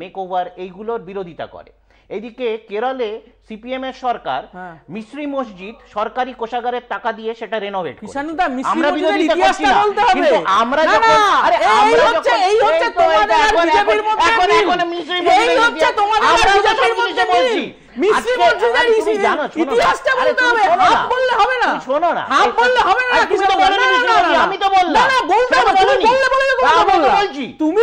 মেক ওভার এইগুলোর বিরোধিতা করে এদিকে কেরলে সিপিএম এর সরকার হ্যাঁ। মিশ্রী মসজিদ সরকারি কোষাগারের টাকা দিয়ে সেটা রেনোভেট তুমি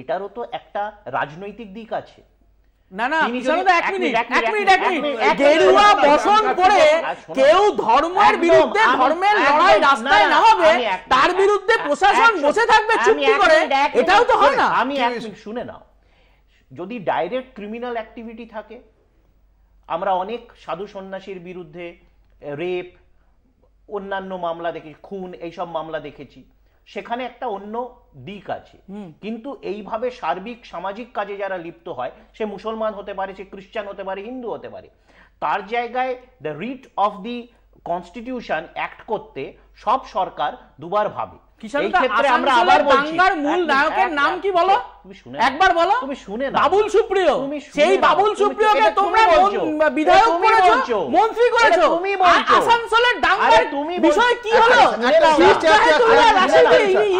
এটারও তো একটা রাজনৈতিক দিক আছে না না এক মিনিট এক মিনিট এক মিনিট গেরুয়া বসন কেউ ধর্মের বিরুদ্ধে ধর্মের লড়াই রাস্তায় নামাবে তার বিরুদ্ধে প্রশাসন বসে থাকবে করে এটাও তো হয় না আমি এক মিনিট শুনে নাও যদি ডাইরেক্ট ক্রিমিনাল অ্যাক্টিভিটি থাকে আমরা অনেক সাধু সন্ন্যাসীর বিরুদ্ধে রেপ অন্যান্য মামলা দেখেছি খুন এইসব মামলা দেখেছি সেখানে একটা অন্য দিক আছে কিন্তু এইভাবে সার্বিক সামাজিক কাজে যারা লিপ্ত হয় সে মুসলমান হতে পারে সে খ্রিস্টান হতে পারে হিন্দু হতে পারে তার জায়গায় the writ of the constitution act করতে সব সরকার দুবার ভাবে এই ক্ষেত্রে আমরা আবার বলছি মূল নায়কের নাম কি বলো তুমি শুনে একবার বলো তুমি শুনে না বাবুল সুপ্রিয় সেই বাবুল সুপ্রিয়কে তোমরা বিধায়ক করেছো মন্ত্রী করেছো তুমি বলছো আসানসোলের ডাঙ্গার তুমি বিষয় কি হলো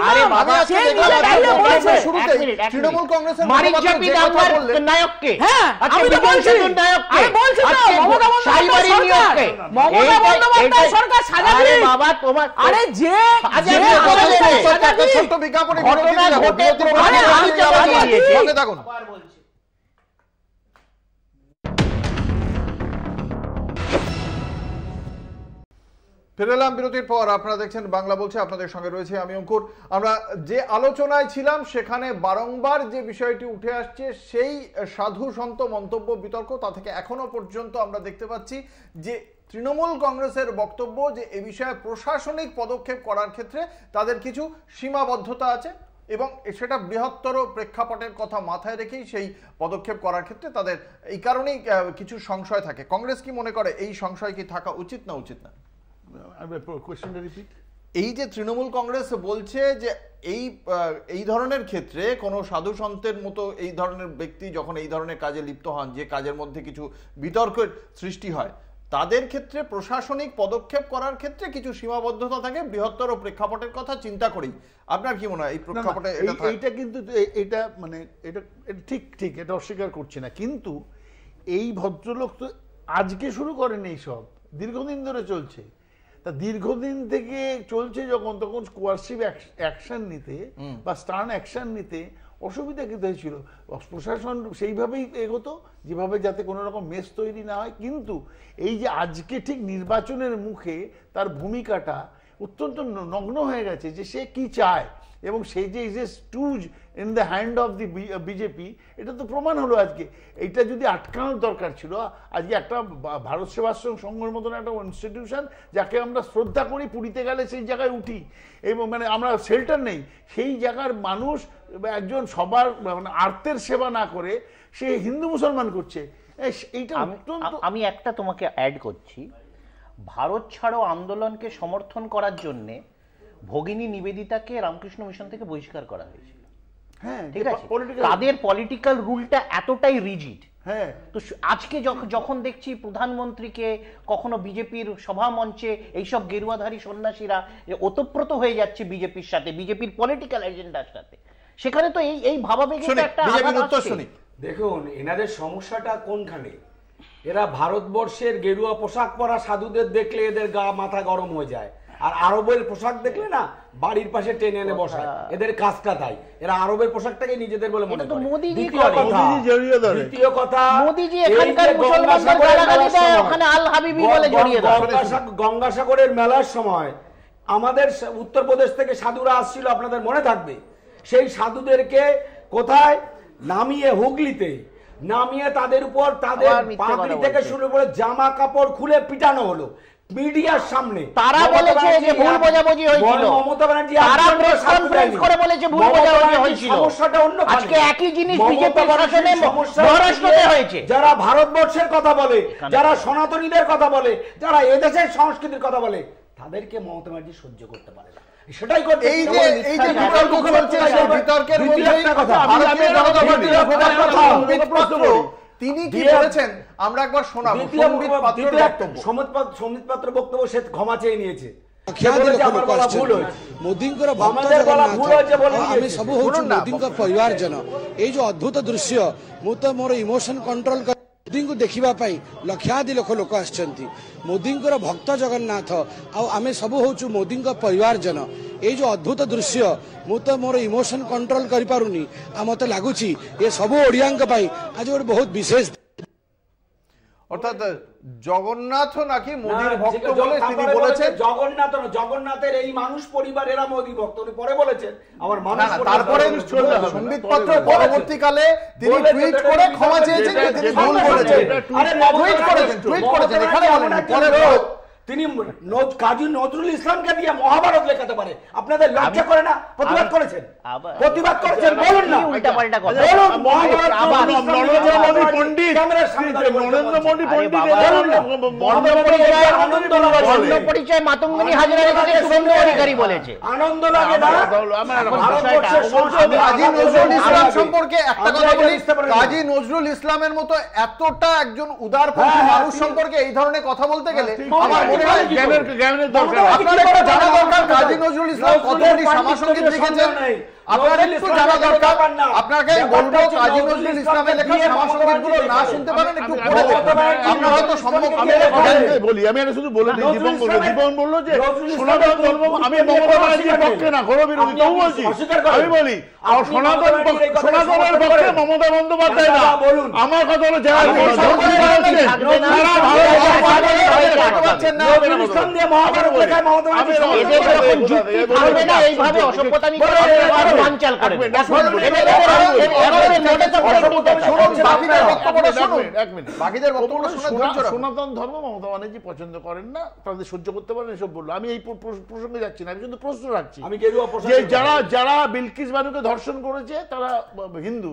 আরে বাবা সে নিজে দাঁড়িয়ে বলেছে শুরুতে তৃণমূল কংগ্রেসের মারিজাপি ডাঙ্গার নায়ককে হ্যাঁ আমি আচ্ছা, তো বলছি নায়ককে আমি বলছি তো আচ্ছা, মমতা বন্দ্যোপাধ্যায় সরকার মমতা বন্দ্যোপাধ্যায় সরকার সাজা আরে বাবা তোমার আরে যে সাজা দিয়ে ছোট বিজ্ঞাপনে ঘটনা ঘটে আরে আমি আচ্ছা, আচ্ছা, নিয়েছে বিরতির পর আপনারা দেখছেন বাংলা বলছে আপনাদের সঙ্গে রয়েছে আমি অঙ্কুর আমরা যে আলোচনায় ছিলাম সেখানে বারংবার যে বিষয়টি উঠে আসছে সেই সাধু সন্ত মন্তব্য বিতর্ক তা থেকে এখনো পর্যন্ত আমরা দেখতে পাচ্ছি যে তৃণমূল কংগ্রেসের বক্তব্য যে এ বিষয়ে প্রশাসনিক পদক্ষেপ করার ক্ষেত্রে তাদের কিছু সীমাবদ্ধতা আছে এবং সেটা বৃহত্তর প্রেক্ষাপটের কথা মাথায় রেখেই সেই পদক্ষেপ করার ক্ষেত্রে তাদের এই কারণেই কিছু সংশয় থাকে কংগ্রেস কি মনে করে এই সংশয় কি থাকা উচিত না উচিত না এই যে তৃণমূল কংগ্রেস বলছে যে এই এই ধরনের ক্ষেত্রে কোনো সাধু সন্তের মতো এই ধরনের ব্যক্তি যখন এই ধরনের কাজে লিপ্ত হন যে কাজের মধ্যে কিছু বিতর্কের সৃষ্টি হয় তাদের ক্ষেত্রে প্রশাসনিক পদক্ষেপ করার ক্ষেত্রে কিছু সীমাবদ্ধতা থাকে বৃহত্তর প্রেক্ষাপটের কথা চিন্তা করি আপনার কি মনে হয় এই প্রেক্ষাপটে এইটা কিন্তু এটা মানে এটা ঠিক ঠিক এটা অস্বীকার করছি না কিন্তু এই ভদ্রলোক তো আজকে শুরু করেন সব দীর্ঘদিন ধরে চলছে তা দীর্ঘদিন থেকে চলছে যখন তখন কোয়ারসিভ অ্যাকশন নিতে বা স্টার্ন অ্যাকশন নিতে অসুবিধা কিন্তু হয়েছিল প্রশাসন সেইভাবেই এগোতো যেভাবে যাতে কোনো রকম মেস তৈরি না হয় কিন্তু এই যে আজকে ঠিক নির্বাচনের মুখে তার ভূমিকাটা অত্যন্ত নগ্ন হয়ে গেছে যে সে কি চায় এবং সেই যে is a stooge in the hand of the BJP এটা তো প্রমাণ হলো আজকে এইটা যদি আটকানোর দরকার ছিল আজকে একটা ভারত সেবাশ্রম সংঘের মতন একটা ইনস্টিটিউশন যাকে আমরা শ্রদ্ধা করি পুরীতে গেলে সেই জায়গায় উঠি এবং মানে আমরা শেল্টার নেই সেই জায়গার মানুষ একজন সবার মানে আর্তের সেবা না করে সে হিন্দু মুসলমান করছে এইটা আমি একটা তোমাকে অ্যাড করছি ভারত ছাড়ো আন্দোলনকে সমর্থন করার জন্যে ভগিনী নিবেদিতাকে রামকৃষ্ণ মিশন থেকে বহিষ্কার করা হয়েছিল হ্যাঁ, তাদের পলিটিক্যাল রুলটা এতটাই রিজিড হ্যাঁ তো আজকে যখন দেখছি প্রধানমন্ত্রীকে কখনো বিজেপির সভা মঞ্চে এইসব গেরুয়াধারী সন্ন্যাসীরা ওতপ্রোত হয়ে যাচ্ছে বিজেপির সাথে বিজেপির পলিটিক্যাল এজেন্ডার সাথে সেখানে তো এই এই ভাবাবেগের একটা দেখুন এনাদের সমস্যাটা কোনখানে এরা ভারতবর্ষের গেরুয়া পোশাক পরা সাধুদের দেখলে এদের গা মাথা গরম হয়ে যায় আর আরবের পোশাক দেখলে না বাড়ির পাশে টেনে এনে বসায় এদের কাজটা তাই এরা আরবের পোশাকটাকে নিজেদের বলে মনে করে দ্বিতীয় কথা মোদিজি এখানকার মুসলমানদের গালাগালি দেয় ওখানে আল হাবিবি বলে জড়িয়ে দেয় গঙ্গাসাগরের মেলার সময় আমাদের উত্তরপ্রদেশ থেকে সাধুরা আসছিল আপনাদের মনে থাকবে সেই সাধুদেরকে কোথায় নামিয়ে হুগলিতে নামিয়ে তাদের উপর তাদের পাগড়ি থেকে শুরু করে জামা কাপড় খুলে পিটানো হলো মিডিয়ার সামনে তারা বলেছে যে ভুল বোঝাবুঝি হয়েছিল মমতা ব্যানার্জি তারা প্রেস কনফারেন্স করে বলেছে ভুল বোঝাবুঝি হয়েছিল সমস্যাটা অন্য আজকে একই জিনিস বিজেপি মহারাষ্ট্রতে হয়েছে যারা ভারতবর্ষের কথা বলে যারা সনাতনীদের কথা বলে যারা এদেশের সংস্কৃতির কথা বলে তাদেরকে মমতা ব্যানার্জি সহ্য করতে পারে না সেটাই করতে এই যে এই যে বিতর্ক বিতর্কের মধ্যে কথা আমি আমি কথা বলি প্রশ্ন তিনি কি বলেছেন আমরা একবার শোনাবো সম্বিত পাত্রের বক্তব্য সম্বিত পাত্র বক্তব্য সে ক্ষমা চেয়ে নিয়েছে મોદીંકર અમે સબુ હોઉં મોદીંકર પરિવારજન એ જો અદ્ભુત દૃશ્ય હું તો મોર ઇમોશન કંટ્રોલ ମୋଦିଙ୍କୁ ଦେଖିବା ପାଇଁ ଲକ୍ଷାଦି ଲକ୍ଷ ଲୋକ ଆସିଛନ୍ତି ମୋଦିଙ୍କର ଭକ୍ତ ଜଗନ୍ନାଥ ଆଉ ଆମେ ସବୁ ହେଉଛୁ ମୋଦିଙ୍କ ପରିବାରଜନ ଏଇ ଯେଉଁ ଅଦ୍ଭୁତ ଦୃଶ୍ୟ ମୁଁ ତ ମୋର ଇମୋସନ୍ କଣ୍ଟ୍ରୋଲ କରିପାରୁନି ଆଉ ମୋତେ ଲାଗୁଛି ଏ ସବୁ ଓଡ଼ିଆଙ୍କ ପାଇଁ ଆଜି ଗୋଟେ ବହୁତ ବିଶେଷ অর্থাৎ জগন্নাথ নাকি মোদির ভক্ত বলে তিনি বলেছেন জগন্নাথ জগন্নাথের এই মানুষ পরিবার এরা মোদি ভক্ত উনি পরে বলেছেন আমার মানুষ তারপরে সম্বিত পত্র পরবর্তীকালে তিনি টুইট করে ক্ষমা চেয়েছেন তিনি ভুল করেছেন আরে টুইট করেছেন টুইট করেছেন এখানে বলেন পরে তিনি কাজী নজরুল ইসলামকে দিয়ে মহাভারত লেখাতে পারে আপনাদের লজ্জা করে না প্রতিবাদ করেছেন প্রতিবাদ করেছেন বলুন না কাজী নজরুল ইসলামের মতো এতটা একজন উদারপন্থী হ্যাঁ, হ্যাঁ, মানুষ সম্পর্কে এই ধরনের কথা বলতে হ্যাঁ, গেলে আমার জ্ঞানের দরকার আপনার একটা জানা দরকার কাজী নজরুল ইসলাম কতগুলি শ্যামা সঙ্গীত লিখেছেন আপনার একটু জানা দরকার আপনাকে বলবো কাজী নজরুল ইসলামের লেখা সমাসংগীতগুলো না শুনতে পারেন একটু পড়ে দেখুন আপনার হয়তো সম্মুখ আমি বলি আমি এটা শুধু বলে দিই জীবন বললো জীবন বললো যে সনাতন ধর্ম আমি মমতা ব্যানার্জির পক্ষে না ঘোর বিরোধী তবু বলছি আমি বলি সনাতন সনাতনের পক্ষে মমতা বন্দ্যোপাধ্যায় না আমার কথা হলো যারা এইভাবে অসভ্যতা নিয়ে বানচাল করেন সনাতন ধর্ম মমতা ব্যানার্জি পছন্দ করেন না তাদের সহ্য করতে পারেন এসব বললো আমি এই প্রসঙ্গে যাচ্ছি না আমি কিন্তু প্রশ্ন রাখছি যারা যারা বিলকিস বানুকে ধর্ষণ করেছে তারা হিন্দু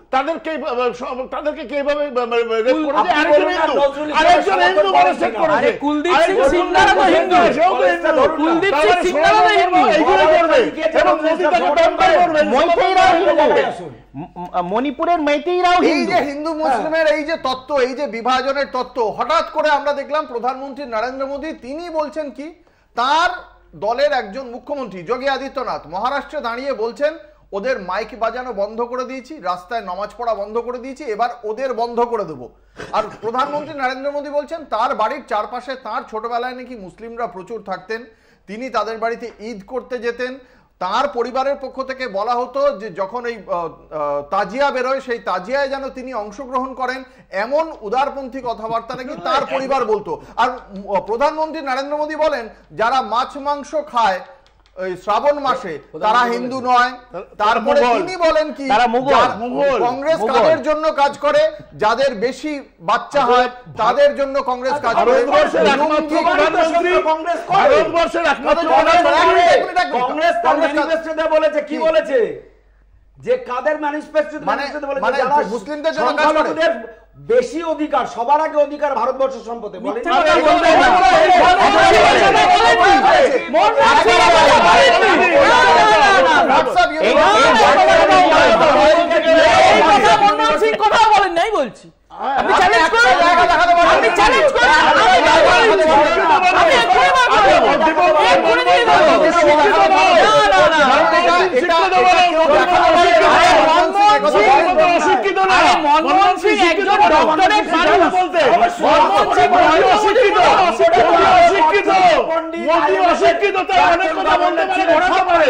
তাদেরকে তাদেরকে মানে, মানে, মানে, মণিপুরের মেইতেইরাও এই যে হিন্দু হ্যাঁ। মুসলিমের এই যে তত্ত্ব এই যে বিভাজনের তত্ত্ব হঠাৎ করে আমরা দেখলাম প্রধানমন্ত্রী নরেন্দ্র মোদী তিনি বলছেন কি তার দলের একজন মুখ্যমন্ত্রী যোগী আদিত্যনাথ মহারাষ্ট্রে দাঁড়িয়ে বলছেন ওদের মাইক বাজানো বন্ধ করে দিয়েছি রাস্তায় নামাজ পড়া বন্ধ করে দিয়েছি এবার ওদের বন্ধ করে দেব আর প্রধানমন্ত্রী নরেন্দ্র মোদী বলছেন তার বাড়ির চারপাশে তার ছোটবেলায় নাকি মুসলিমরা প্রচুর থাকতেন তিনি তাদের বাড়িতে ঈদ করতে যেতেন তার পরিবারের পক্ষ থেকে বলা হতো যে যখন এই তাজিয়া বেরোয় সেই তাজিয়ায় যেন তিনি অংশগ্রহণ করেন এমন উদারপন্থী কথাবার্তা নাকি তার পরিবার বলতো আর প্রধানমন্ত্রী নরেন্দ্র মোদী বলেন যারা মাছ মাংস খায় শ্রাবণ মাসে তারা হিন্দু নয় তারপরে তিনি বলেন কি কংগ্রেস কাদের জন্য কাজ করে যাদের বেশি বাচ্চা হয় তাদের জন্য কংগ্রেস কাজ করে কংগ্রেস কংগ্রেস বলেছে কি বলেছে যে কাদের ম্যানিফেস্টো মুসলিমদের বেশি অধিকার সবার আগে অধিকার ভারতবর্ষ সম্পদে কথা বলেন নাই বলছি আমি চ্যালেঞ্জ করব আমি চ্যালেঞ্জ করব আমি এক্ষুনি মারব এক্ষুনি দিয়ে দেব না না না এটা অশিক্ষিত না মনমোহন সিং একজন অশিক্ষিত অশিক্ষিত অনেক কথা বলতে পারে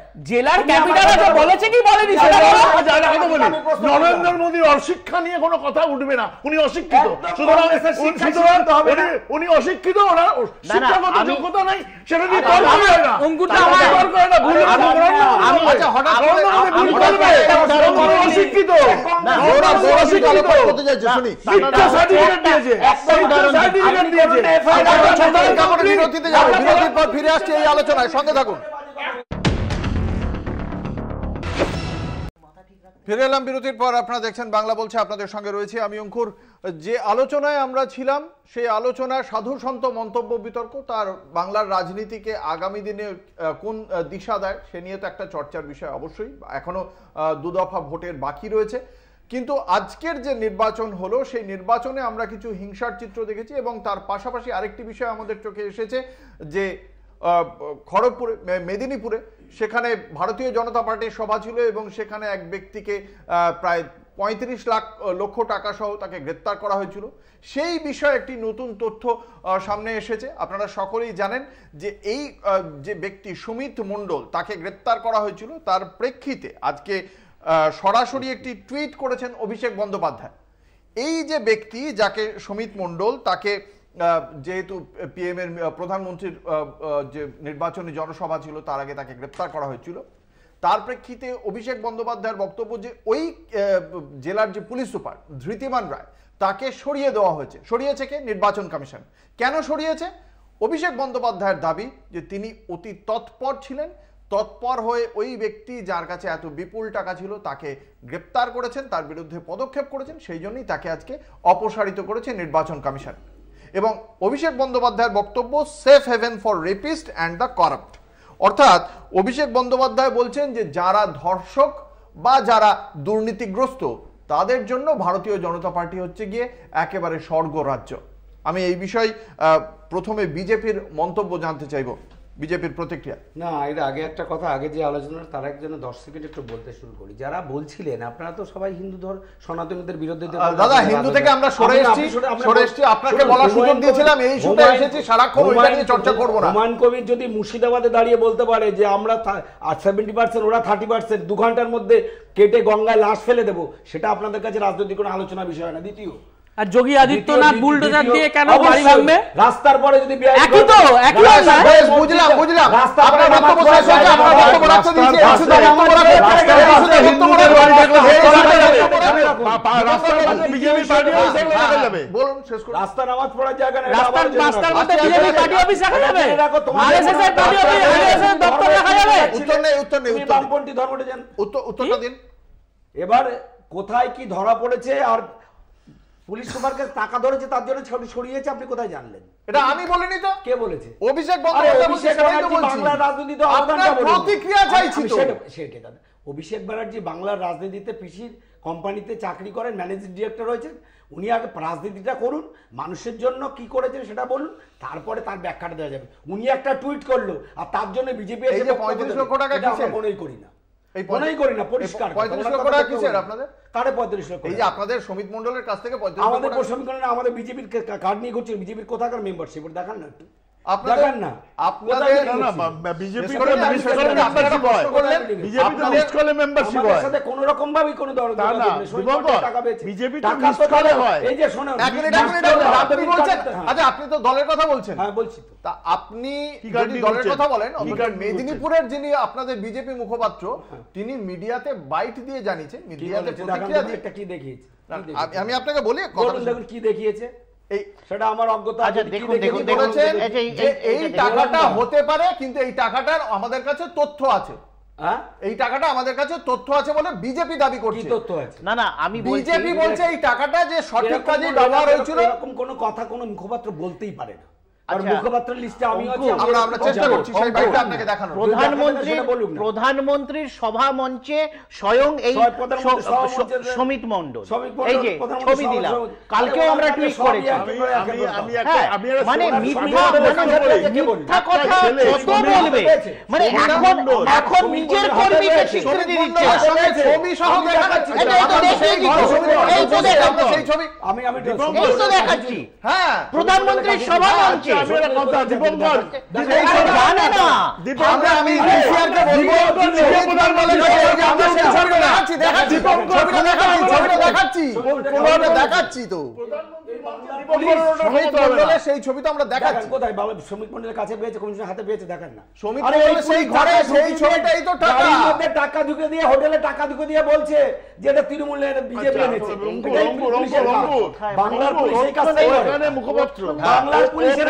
জেলার ক্যাপিটাল বলেছে কি বলেনি নরেন্দ্র মোদীর অশিক্ষা নিয়ে কোনো কথা উঠবে না উনি অশিক্ষিত সুতরাং উনি অশিক্ষিত শিক্ষাগত যোগ্যতা নাই সেটা নিয়ে তর্ক না অঙ্কুরটা আমার তর্ক হয় না ভুল আমি আচ্ছা হঠাৎ করে ভুল করবে অশিক্ষিত ওরা অশিক্ষিত যাচ্ছে শুনি শিক্ষা সার্টিফিকেট দিয়েছে যাবে পর ফিরে আসছে এই আলোচনায় সঙ্গে থাকুন ফিরে এলাম বিরতির পর আপনারা দেখছেন বাংলা বলছে আপনাদের সঙ্গে রয়েছে আমি অঙ্কুর যে আলোচনায় আমরা ছিলাম সেই আলোচনা সাধু সন্ত মন্তব্য বিতর্ক তার বাংলার রাজনীতিকে আগামী দিনে কোন দিশা দেয় সে নিয়ে তো একটা চর্চার বিষয় অবশ্যই এখনও দুদফা ভোটের বাকি রয়েছে কিন্তু আজকের যে নির্বাচন হলো সেই নির্বাচনে আমরা কিছু হিংসার চিত্র দেখেছি এবং তার পাশাপাশি আরেকটি বিষয় আমাদের চোখে এসেছে যে খড়গপুরে মেদিনীপুরে সেখানে ভারতীয় জনতা পার্টির সভা ছিল এবং সেখানে এক ব্যক্তিকে প্রায় পঁয়ত্রিশ লাখ লক্ষ টাকা সহ তাকে গ্রেপ্তার করা হয়েছিল সেই বিষয়ে একটি নতুন তথ্য সামনে এসেছে আপনারা সকলেই জানেন যে এই যে ব্যক্তি সুমিত মণ্ডল তাকে গ্রেপ্তার করা হয়েছিল তার প্রেক্ষিতে আজকে সরাসরি একটি টুইট করেছেন অভিষেক বন্দ্যোপাধ্যায় এই যে ব্যক্তি যাকে সুমিত মণ্ডল তাকে যেহেতু পিএম এর প্রধানমন্ত্রীর যে নির্বাচনী জনসভা ছিল তার আগে তাকে গ্রেপ্তার করা হয়েছিল তার প্রেক্ষিতে অভিষেক বন্দ্যোপাধ্যায়ের বক্তব্য যে ওই জেলার যে পুলিশ সুপার ধৃতিমান রায় তাকে সরিয়ে দেওয়া হয়েছে সরিয়েছে কে নির্বাচন কমিশন কেন সরিয়েছে অভিষেক বন্দ্যোপাধ্যায়ের দাবি যে তিনি অতি তৎপর ছিলেন তৎপর হয়ে ওই ব্যক্তি যার কাছে এত বিপুল টাকা ছিল তাকে গ্রেপ্তার করেছেন তার বিরুদ্ধে পদক্ষেপ করেছেন সেই জন্যই তাকে আজকে অপসারিত করেছে নির্বাচন কমিশন এবং অভিষেক বন্দ্যোপাধ্যায়ের বক্তব্য safe haven for rapist and the corrupt অর্থাৎ অভিষেক বন্দ্যোপাধ্যায় বলছেন যে যারা ধর্ষক বা যারা দুর্নীতিগ্রস্ত তাদের জন্য ভারতীয় জনতা পার্টি হচ্ছে গিয়ে একেবারে স্বর্গ রাজ্য আমি এই বিষয় প্রথমে বিজেপির মন্তব্য জানতে চাইব বিজেপির প্রতিক্রিয়া না এর আগে একটা কথা আগে যে আলোচনা তার একজন দশ সেকেন্ড একটু বলতে শুরু করি যারা বলছিলেন আপনারা তো সবাই হিন্দু ধর সনাতনীদের বিরুদ্ধে দাদা হিন্দু থেকে আমরা সরে এসেছি সরে এসেছি আপনাকে বলার সুযোগ দিয়েছিলাম এই সুযোগ এসেছি সারাক্ষণ ওইটা নিয়ে চর্চা করব না হুমায়ুন কবির যদি মুর্শিদাবাদে দাঁড়িয়ে বলতে পারে যে আমরা সেভেন্টি পার্সেন্ট ওরা থার্টি পার্সেন্ট দু ঘন্টার মধ্যে কেটে গঙ্গায় লাশ ফেলে দেবো সেটা আপনাদের কাছে রাজনৈতিক কোনো আলোচনা বিষয় না দ্বিতীয় আর যোগী আদিত্যনাথ বুলডোজার দিয়ে কেন বাড়ি ভাঙবে রাস্তার পরে যদি একই তো একই বুঝলাম বুঝলাম আওয়াজ রাস্তার দিন এবার কোথায় কি ধরা পড়েছে আর পুলিশ সুপারকে টাকা ধরেছে তার জন্য সরিয়েছে আপনি কোথায় জানলেন এটা আমি বলিনি তো কে বলেছে অভিষেক রাজনীতিতে অভিষেক ব্যানার্জি বাংলার রাজনীতিতে পিসির কোম্পানিতে চাকরি করেন ম্যানেজিং ডিরেক্টর রয়েছেন উনি আগে রাজনীতিটা করুন মানুষের জন্য কি করেছেন সেটা বলুন তারপরে তার ব্যাখ্যাটা দেওয়া যাবে উনি একটা টুইট করলো আর তার জন্য বিজেপি লক্ষ টাকা মনেই করি না এই যে আপনাদের মন্ডলের কাছ থেকে আমাদের মানে আমাদের বিজেপির কার্ড নিয়ে ঘুরছে বিজেপির কোথাকার মেম্বারশিপ দেখান না একটু আপনি তো দলের কথা বলছেন হ্যাঁ, তা আপনি দলের কথা বলেন মেদিনীপুরের যিনি আপনাদের বিজেপি মুখপাত্র হ্যাঁ। তিনি মিডিয়াতে বাইট দিয়ে জানিয়েছেন মিডিয়াতে প্রতিক্রিয়া দিয়ে কি দেখিয়েছে আমি আপনাকে বলি দেখুন কি দেখিয়েছে এই সেটা আমার অজ্ঞতা আচ্ছা, এই টাকাটা হতে পারে কিন্তু এই টাকাটার আমাদের কাছে তথ্য আছে হ্যাঁ? এই টাকাটা আমাদের কাছে তথ্য আছে বলে বিজেপি দাবি করছে তথ্য আছে না না আমি বিজেপি বলছে এই টাকাটা যে সঠিক কাজে ব্যবহার হয়েছিল এরকম কোনো কথা কোনো মুখপাত্র বলতেই পারে না আচ্ছা। প্রধানমন্ত্রীর সভা মঞ্চে স্বয়ং এই সমিত মন্ডল এই যে ছবি দিলাম কালকেও আমরা টুইট করেছি হ্যাঁ, মানে প্রধানমন্ত্রীর সভা মঞ্চে আমি কথা দীপঙ্কর জানে না দীপঙ্কর আমি এশিয়ার কে বলবো প্রধান বলে আমরা সংসার করে দীপঙ্কর দেখাচ্ছি ছবিটা দেখাচ্ছি কোনটা দেখাচ্ছি তো সেই ছবি তো আমরা দেখাচ্ছি কোথায় বাবা শ্রমিক মন্ডলের কাছে পেয়েছে কোন হাতে পেয়েছে দেখেন না শ্রমিক সেই ঘরে সেই ছবিটাই তো টাকা টাকা ঢুকে দিয়ে হোটেলে টাকা ঢুকে দিয়ে বলছে যে এটা তৃণমূলের বিজেপি আচ্ছা, এনেছে বাংলার পুলিশ এই কাজটাই বাংলার পুলিশের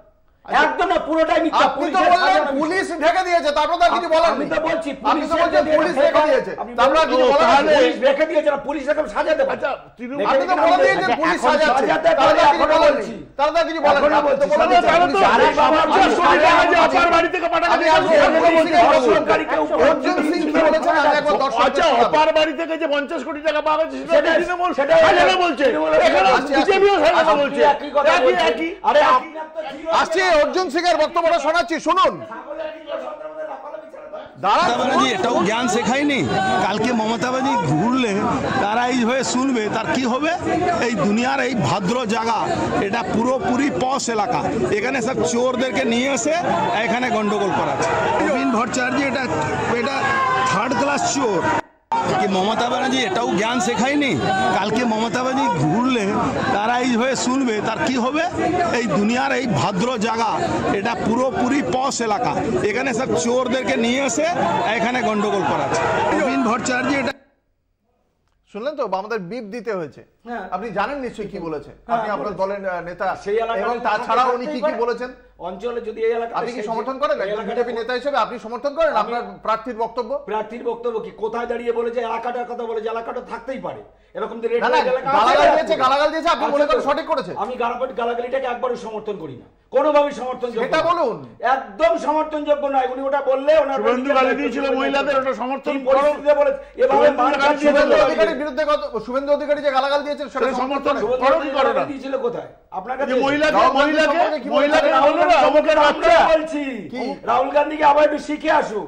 আচ্ছা, একদম না পুরোটাই মিথ্যা পুলিশ বললেন পুলিশ ঢেকে দিয়েছে তারপর তার কিছু বলার আমি তো বলছি পুলিশ বলছেন পুলিশ ঢেকে দিয়েছে তারপর আচ্ছা, কিছু বলার পুলিশ ঢেকে দিয়েছে না পুলিশ একদম সাজা দেবে আচ্ছা আপনি তো বলে দিয়েছেন পুলিশ সাজাচ্ছে তাহলে কিছু বলছি তাহলে তার কিছু বলার না বলতে বলে তাহলে তো আরে বাবা যা শুনি টাকা যে আপনার বাড়ি থেকে পাঠানো আমি আর দর্শনকারী কেউ অর্জুন সিং কি বলেছেন আমি একবার দর্শন আচ্ছা অপার বাড়ি থেকে যে 50 কোটি টাকা পাওয়া গেছে সেটা তৃণমূল সেটা সাজানো বলছে এখানে আচ্ছা, বিজেপিও সাজানো বলছে একই কথা একই আরে আসছে অর্জুন সিং এর বক্তব্যটা শোনাচ্ছি শুনুন এটাও জ্ঞান শেখায়নি কালকে ঘুরলে তারা এই হয়ে শুনবে তার কি হবে এই দুনিয়ার এই ভাদ্র জায়গা এটা পুরোপুরি পশ এলাকা এখানে সব চোরদেরকে নিয়ে এসে এখানে গন্ডগোল করাচ্ছে ভট্টাচার্য এটা এটা থার্ড ক্লাস চোর কি মমতা ব্যানার্জি এটাও জ্ঞান শেখায়নি কালকে মমতা ব্যানার্জি ঘুরলে তারা এই হয়ে শুনবে তার কি হবে এই দুনিয়ার এই ভাদ্র জায়গা এটা পুরোপুরি পস এলাকা এখানে সব চোরদেরকে নিয়ে এসে এখানে গন্ডগোল করাচ্ছে নবীন ভট্টাচার্য এটা শুনলেন তো আমাদের বিপ দিতে হয়েছে হ্যাঁ। আপনি জানেন নিশ্চয়ই কি বলেছে হ্যাঁ, আপনি আপনার দলের নেতা সেই এবং তাছাড়া উনি কি কি বলেছেন অঞ্চলে যদি এই এলাকা আপনি কি সমর্থন করেন একজন বিজেপি নেতা হিসেবে আপনি সমর্থন করেন আপনার প্রার্থীর বক্তব্য প্রার্থীর বক্তব্য কি কোথায় দাঁড়িয়ে বলে যে এলাকাটার কথা বলে যে এলাকাটা থাকতেই পারে এরকম যে রেড গালাগাল দিয়েছে গালাগাল দিয়েছে আপনি মনে করেন আচ্ছা, সঠিক করেছে আমি গালাগালিটাকে একবারও সমর্থন করি না কোনোভাবে সমর্থন যোগ্য এটা বলুন একদম সমর্থনযোগ্য নয় উনি ওটা বললে ওনার বন্ধু গালি দিয়েছিল মহিলাদের ওটা সমর্থন পরিস্থিতিতে বলে এভাবে মার শুভেন্দু অধিকারীর বিরুদ্ধে কত শুভেন্দু অধিকারী যে গালাগাল দিয়েছে সেটা সমর্থন করো কি করো না দিয়েছিল কোথায় আপনার কাছে মহিলাকে মহিলাকে মহিলাকে যুবকের বাচ্চা বলছি রাহুল গান্ধীকে আবার একটু শিখে আসুক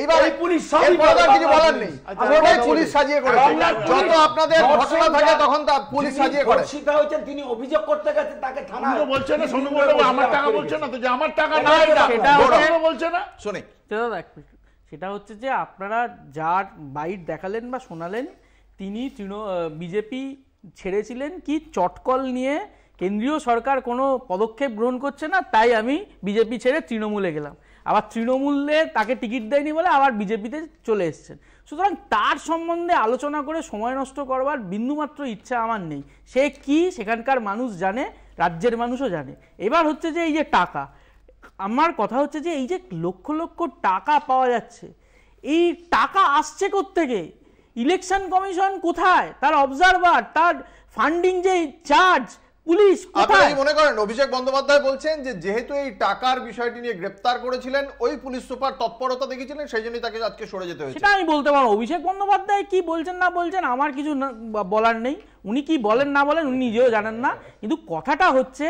এইবার পুলিশ বলার নেই আচ্ছা, আচ্ছা, পুলিশ সাজিয়ে আপনাদের তখন পুলিশ সাজিয়ে সেটা হচ্ছে তিনি অভিযোগ করতে গেছেন তাকে আমার টাকা বলছে না যে আমার টাকা সেটা হচ্ছে যে আপনারা যার বাইট দেখালেন বা শোনালেন তিনি তৃণ বিজেপি ছেড়েছিলেন কি চটকল নিয়ে কেন্দ্রীয় সরকার কোনো পদক্ষেপ গ্রহণ করছে না তাই আমি বিজেপি ছেড়ে তৃণমূলে গেলাম আবার তৃণমূলে তাকে টিকিট দেয়নি বলে আবার বিজেপিতে চলে এসছেন সুতরাং তার সম্বন্ধে আলোচনা করে সময় নষ্ট করবার বিন্দুমাত্র ইচ্ছা আমার নেই সে কি সেখানকার মানুষ জানে রাজ্যের মানুষও জানে এবার হচ্ছে যে এই যে টাকা আমার কথা হচ্ছে যে এই যে লক্ষ লক্ষ টাকা পাওয়া যাচ্ছে এই টাকা আসছে থেকে ইলেকশন কমিশন কোথায় তার অবজারভার তার ফান্ডিং যে চার্জ পুলিশ আপনি মনে করেন অভিষেক বন্দ্যোপাধ্যায় বলছেন যে যেহেতু এই টাকার বিষয়টি নিয়ে গ্রেপ্তার করেছিলেন ওই পুলিশ সুপার তৎপরতা দেখেছিলেন সেই জন্যই তাকে আজকে সরে যেতে হয়েছে সেটা আমি বলতে পারবো অভিষেক বন্দ্যোপাধ্যায় কি বলছেন না বলছেন আমার কিছু বলার নেই উনি কি বলেন না বলেন উনি নিজেও জানেন না কিন্তু কথাটা হচ্ছে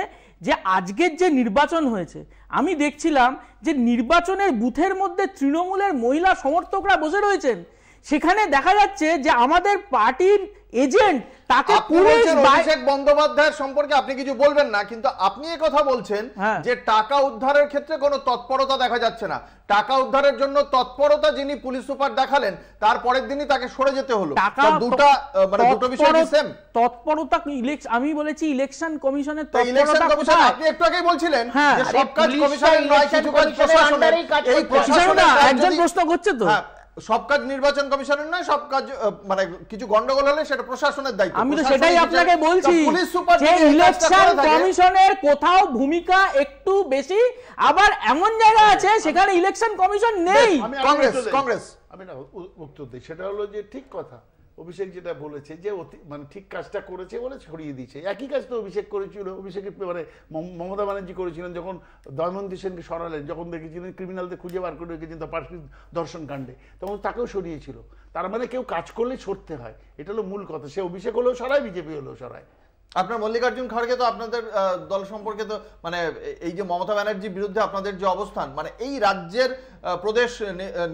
যে আজকের যে নির্বাচন হয়েছে আমি দেখছিলাম যে নির্বাচনের বুথের মধ্যে তৃণমূলের মহিলা সমর্থকরা বসে রয়েছেন সেখানে দেখা যাচ্ছে যে আমাদের পার্টির এজেন্ট তাকে অভিষেক বন্দ্যোপাধ্যায়ের সম্পর্কে আপনি কিছু বলবেন না কিন্তু আপনি এই কথা বলছেন হ্যাঁ। যে টাকা উদ্ধারের ক্ষেত্রে কোনো তৎপরতা দেখা যাচ্ছে না টাকা উদ্ধারের জন্য তৎপরতা যিনি পুলিশ সুপার দেখালেন তার পরের দিনই তাকে সরে যেতে হলো টাকা দুটো মানে দুটো বিষয় সেম তৎপরতা ইলেকশন আমি বলেছি ইলেকশন কমিশনের তৎপরতা ইলেকশন কমিশন আপনি একটু আগেই বলছিলেন হ্যাঁ, যে সব কাজ কমিশনের নয় কিছু কাজ প্রশাসনের এই প্রশাসনটা একজন প্রশ্ন করছে তো হ্যাঁ। সব কাজ নির্বাচন কমিশনের নয় সব কাজ মানে কিছু গন্ডগোল হলে সেটা প্রশাসনের দায়িত্ব আমি তো সেটাই আপনাকে বলছি যে ইলেকশন কমিশনের কোথাও ভূমিকা একটু বেশি আবার এমন জায়গা আছে সেখানে ইলেকশন কমিশন নেই কংগ্রেস কংগ্রেস আমি না উত্তর দিই সেটা হলো যে ঠিক কথা অভিষেক যেটা বলেছে যে মানে ঠিক কাজটা করেছে বলে ছড়িয়ে দিয়েছে একই কাজ তো অভিষেক করেছিল অভিষেকের মানে মমতা ব্যানার্জি করেছিলেন যখন দয়মন্দি সেনকে সরালেন যখন দেখেছিলেন ক্রিমিনালদের খুঁজে বার করে রেখেছিলেন তার দর্শন কাণ্ডে তখন তাকেও সরিয়েছিল তার মানে কেউ কাজ করলে সরতে হয় এটা হলো মূল কথা সে অভিষেক হলেও সরায় বিজেপি হলেও সরায় আপনার মল্লিকার্জুন খড়গে তো আপনাদের দল সম্পর্কে তো মানে এই যে মমতা ব্যানার্জির বিরুদ্ধে আপনাদের যে অবস্থান মানে এই রাজ্যের প্রদেশ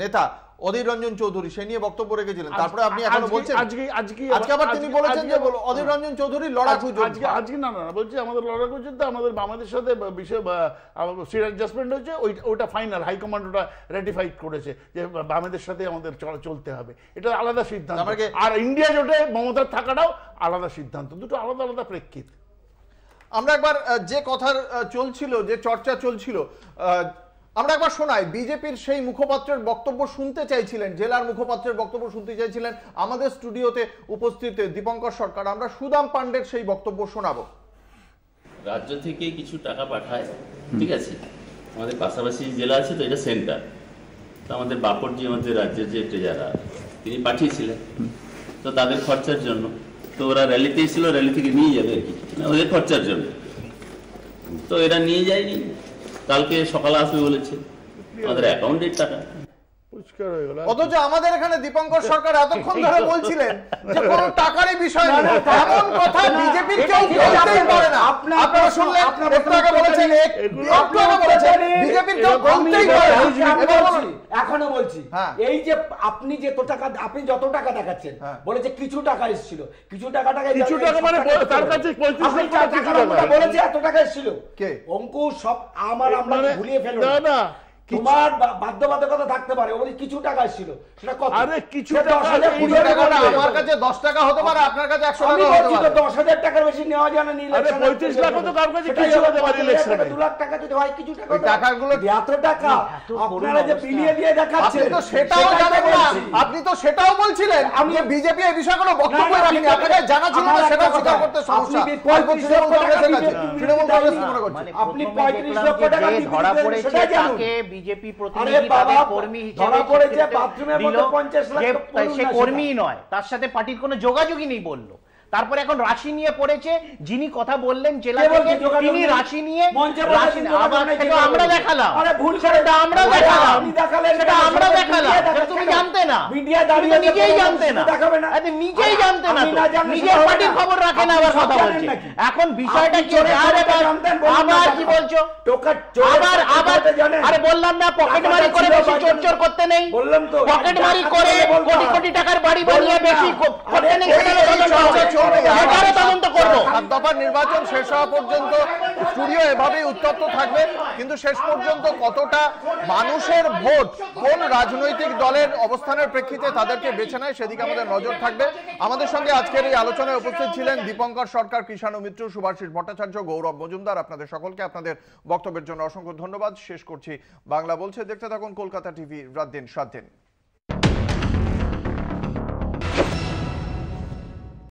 নেতা অধীর রঞ্জন চৌধুরী সে নিয়ে বক্তব্য রেখেছিলেন তারপরে আপনি এখন বলছেন আজকে আজকে আজকে আবার তিনি বলেছেন যে অধীর রঞ্জন চৌধুরী লড়াকু আজকে আজকে না না বলছি আমাদের লড়াকু যুদ্ধ আমাদের বাংলাদেশের সাথে বিষয় আমাদের সিট অ্যাডজাস্টমেন্ট হয়েছে ওইটা ফাইনাল হাই কমান্ড ওটা রেটিফাইড করেছে যে বাংলাদেশের সাথে আমাদের চলতে হবে এটা আলাদা সিদ্ধান্ত আর ইন্ডিয়া জোটে মমতার থাকাটাও আলাদা সিদ্ধান্ত দুটো আলাদা আলাদা প্রেক্ষিত আমরা একবার যে কথার চলছিল যে চর্চা চলছিল আমরা একবার শোনাই বিজেপির সেই মুখপাত্রের বক্তব্য শুনতে চাইছিলেন জেলার মুখপাত্রের বক্তব্য শুনতে চাইছিলেন আমাদের স্টুডিওতে উপস্থিত দীপঙ্কর সরকার আমরা সুদাম পাণ্ডের সেই বক্তব্য শোনাব রাজ্য থেকে কিছু টাকা পাঠায় ঠিক আছে আমাদের পাশাপাশি জেলা আছে তো এটা সেন্টার তো আমাদের বাপরজি আমাদের রাজ্যের যে ট্রেজারার তিনি পাঠিয়েছিলেন তো তাদের খরচার জন্য তো ওরা র্যালিতে ছিল র্যালি থেকে নিয়ে যাবে আর কি মানে ওদের খরচার জন্য তো এরা নিয়ে যায়নি কালকে সকালে আসবে বলেছে আমাদের অ্যাকাউন্টের টাকা হয়ে গেল অথচ আমাদের এখানে দীপঙ্কর সরকার এতক্ষণ ধরে বলছিলেন যে টাকারই বিষয় না এমন কথা কেউ বলতেই পারে না আপনারা শুনলেন বলেছেন বলেছেন বিজেপির কেউ বলতেই পারে না এখনো বলছি হ্যাঁ। এই যে আপনি যে তো টাকা আপনি যত টাকা দেখাচ্ছেন হ্যাঁ। বলেছে কিছু টাকা এসেছিল কিছু মানে টাকা টাকা কিছু টাকা মানে তার কাছে 35 টাকা বলেছে এত টাকা এসেছিল কে অঙ্কুশ সব আমার আমরা মানে- ভুলিয়ে ফেলো না না তোমার বাধ্যবাধকতা থাকতে পারে ওই কিছু টাকা ছিল সেটা কত আরে কিছু আমার কাছে 10 টাকা হতে পারে আপনার কাছে 100 টাকা হতে পারে 10000 টাকার বেশি নেওয়া নিলে 35 লাখ তো কাছে কিছু হতে পারে ইলেকশনে 2 লাখ টাকা যদি হয় কিছু টাকা টাকাগুলো এত টাকা আপনারা যে বিলিয়ে দিয়ে দেখাচ্ছেন আপনি তো সেটাও জানেন না আপনি তো সেটাও বলছিলেন আমি বিজেপি এই বিষয়ে কোনো বক্তব্য রাখিনি আপনাকে জানা ছিল না সেটা স্বীকার করতে সমস্যা আপনি 35 লক্ষ টাকা মানে ধরা বিজেপি প্রতিনিধি কর্মী হিসেবে সে কর্মীই নয় তার সাথে পার্টির কোনো যোগাযোগই নেই বললো তারপর এখন রাশি নিয়ে পড়েছে যিনি কথা বললেন জেলা থেকে তিনি রাশি নিয়ে আমরা দেখালাম আমরা দেখালাম জানতে না নিজেই জানতে না নিজেই জানতে না নিজের খবর রাখে না আবার কথা বলছে এখন বিষয়টা কি আবার কি বলছো আবার আবার আরে বললাম না পকেট মারি করে বেশি চোর চোর করতে নেই বললাম তো পকেট মারি করে কোটি কোটি টাকার বাড়ি বানিয়ে বেশি করতে নেই নির্বাচন শেষ হওয়া পর্যন্ত স্টুডিও এভাবেই উত্তপ্ত থাকবে কিন্তু শেষ পর্যন্ত কতটা মানুষের ভোট কোন রাজনৈতিক দলের অবস্থানের প্রেক্ষিতে তাদেরকে বেছে নেয় সেদিকে আমাদের নজর থাকবে আমাদের সঙ্গে আজকের এই আলোচনায় উপস্থিত ছিলেন দীপঙ্কর সরকার কৃষাণ মিত্র সুভাষিস ভট্টাচার্য গৌরব মজুমদার আপনাদের সকলকে আপনাদের বক্তব্যের জন্য অসংখ্য ধন্যবাদ শেষ করছি বাংলা বলছে দেখতে থাকুন কলকাতা টিভি রাত দিন সাত দিন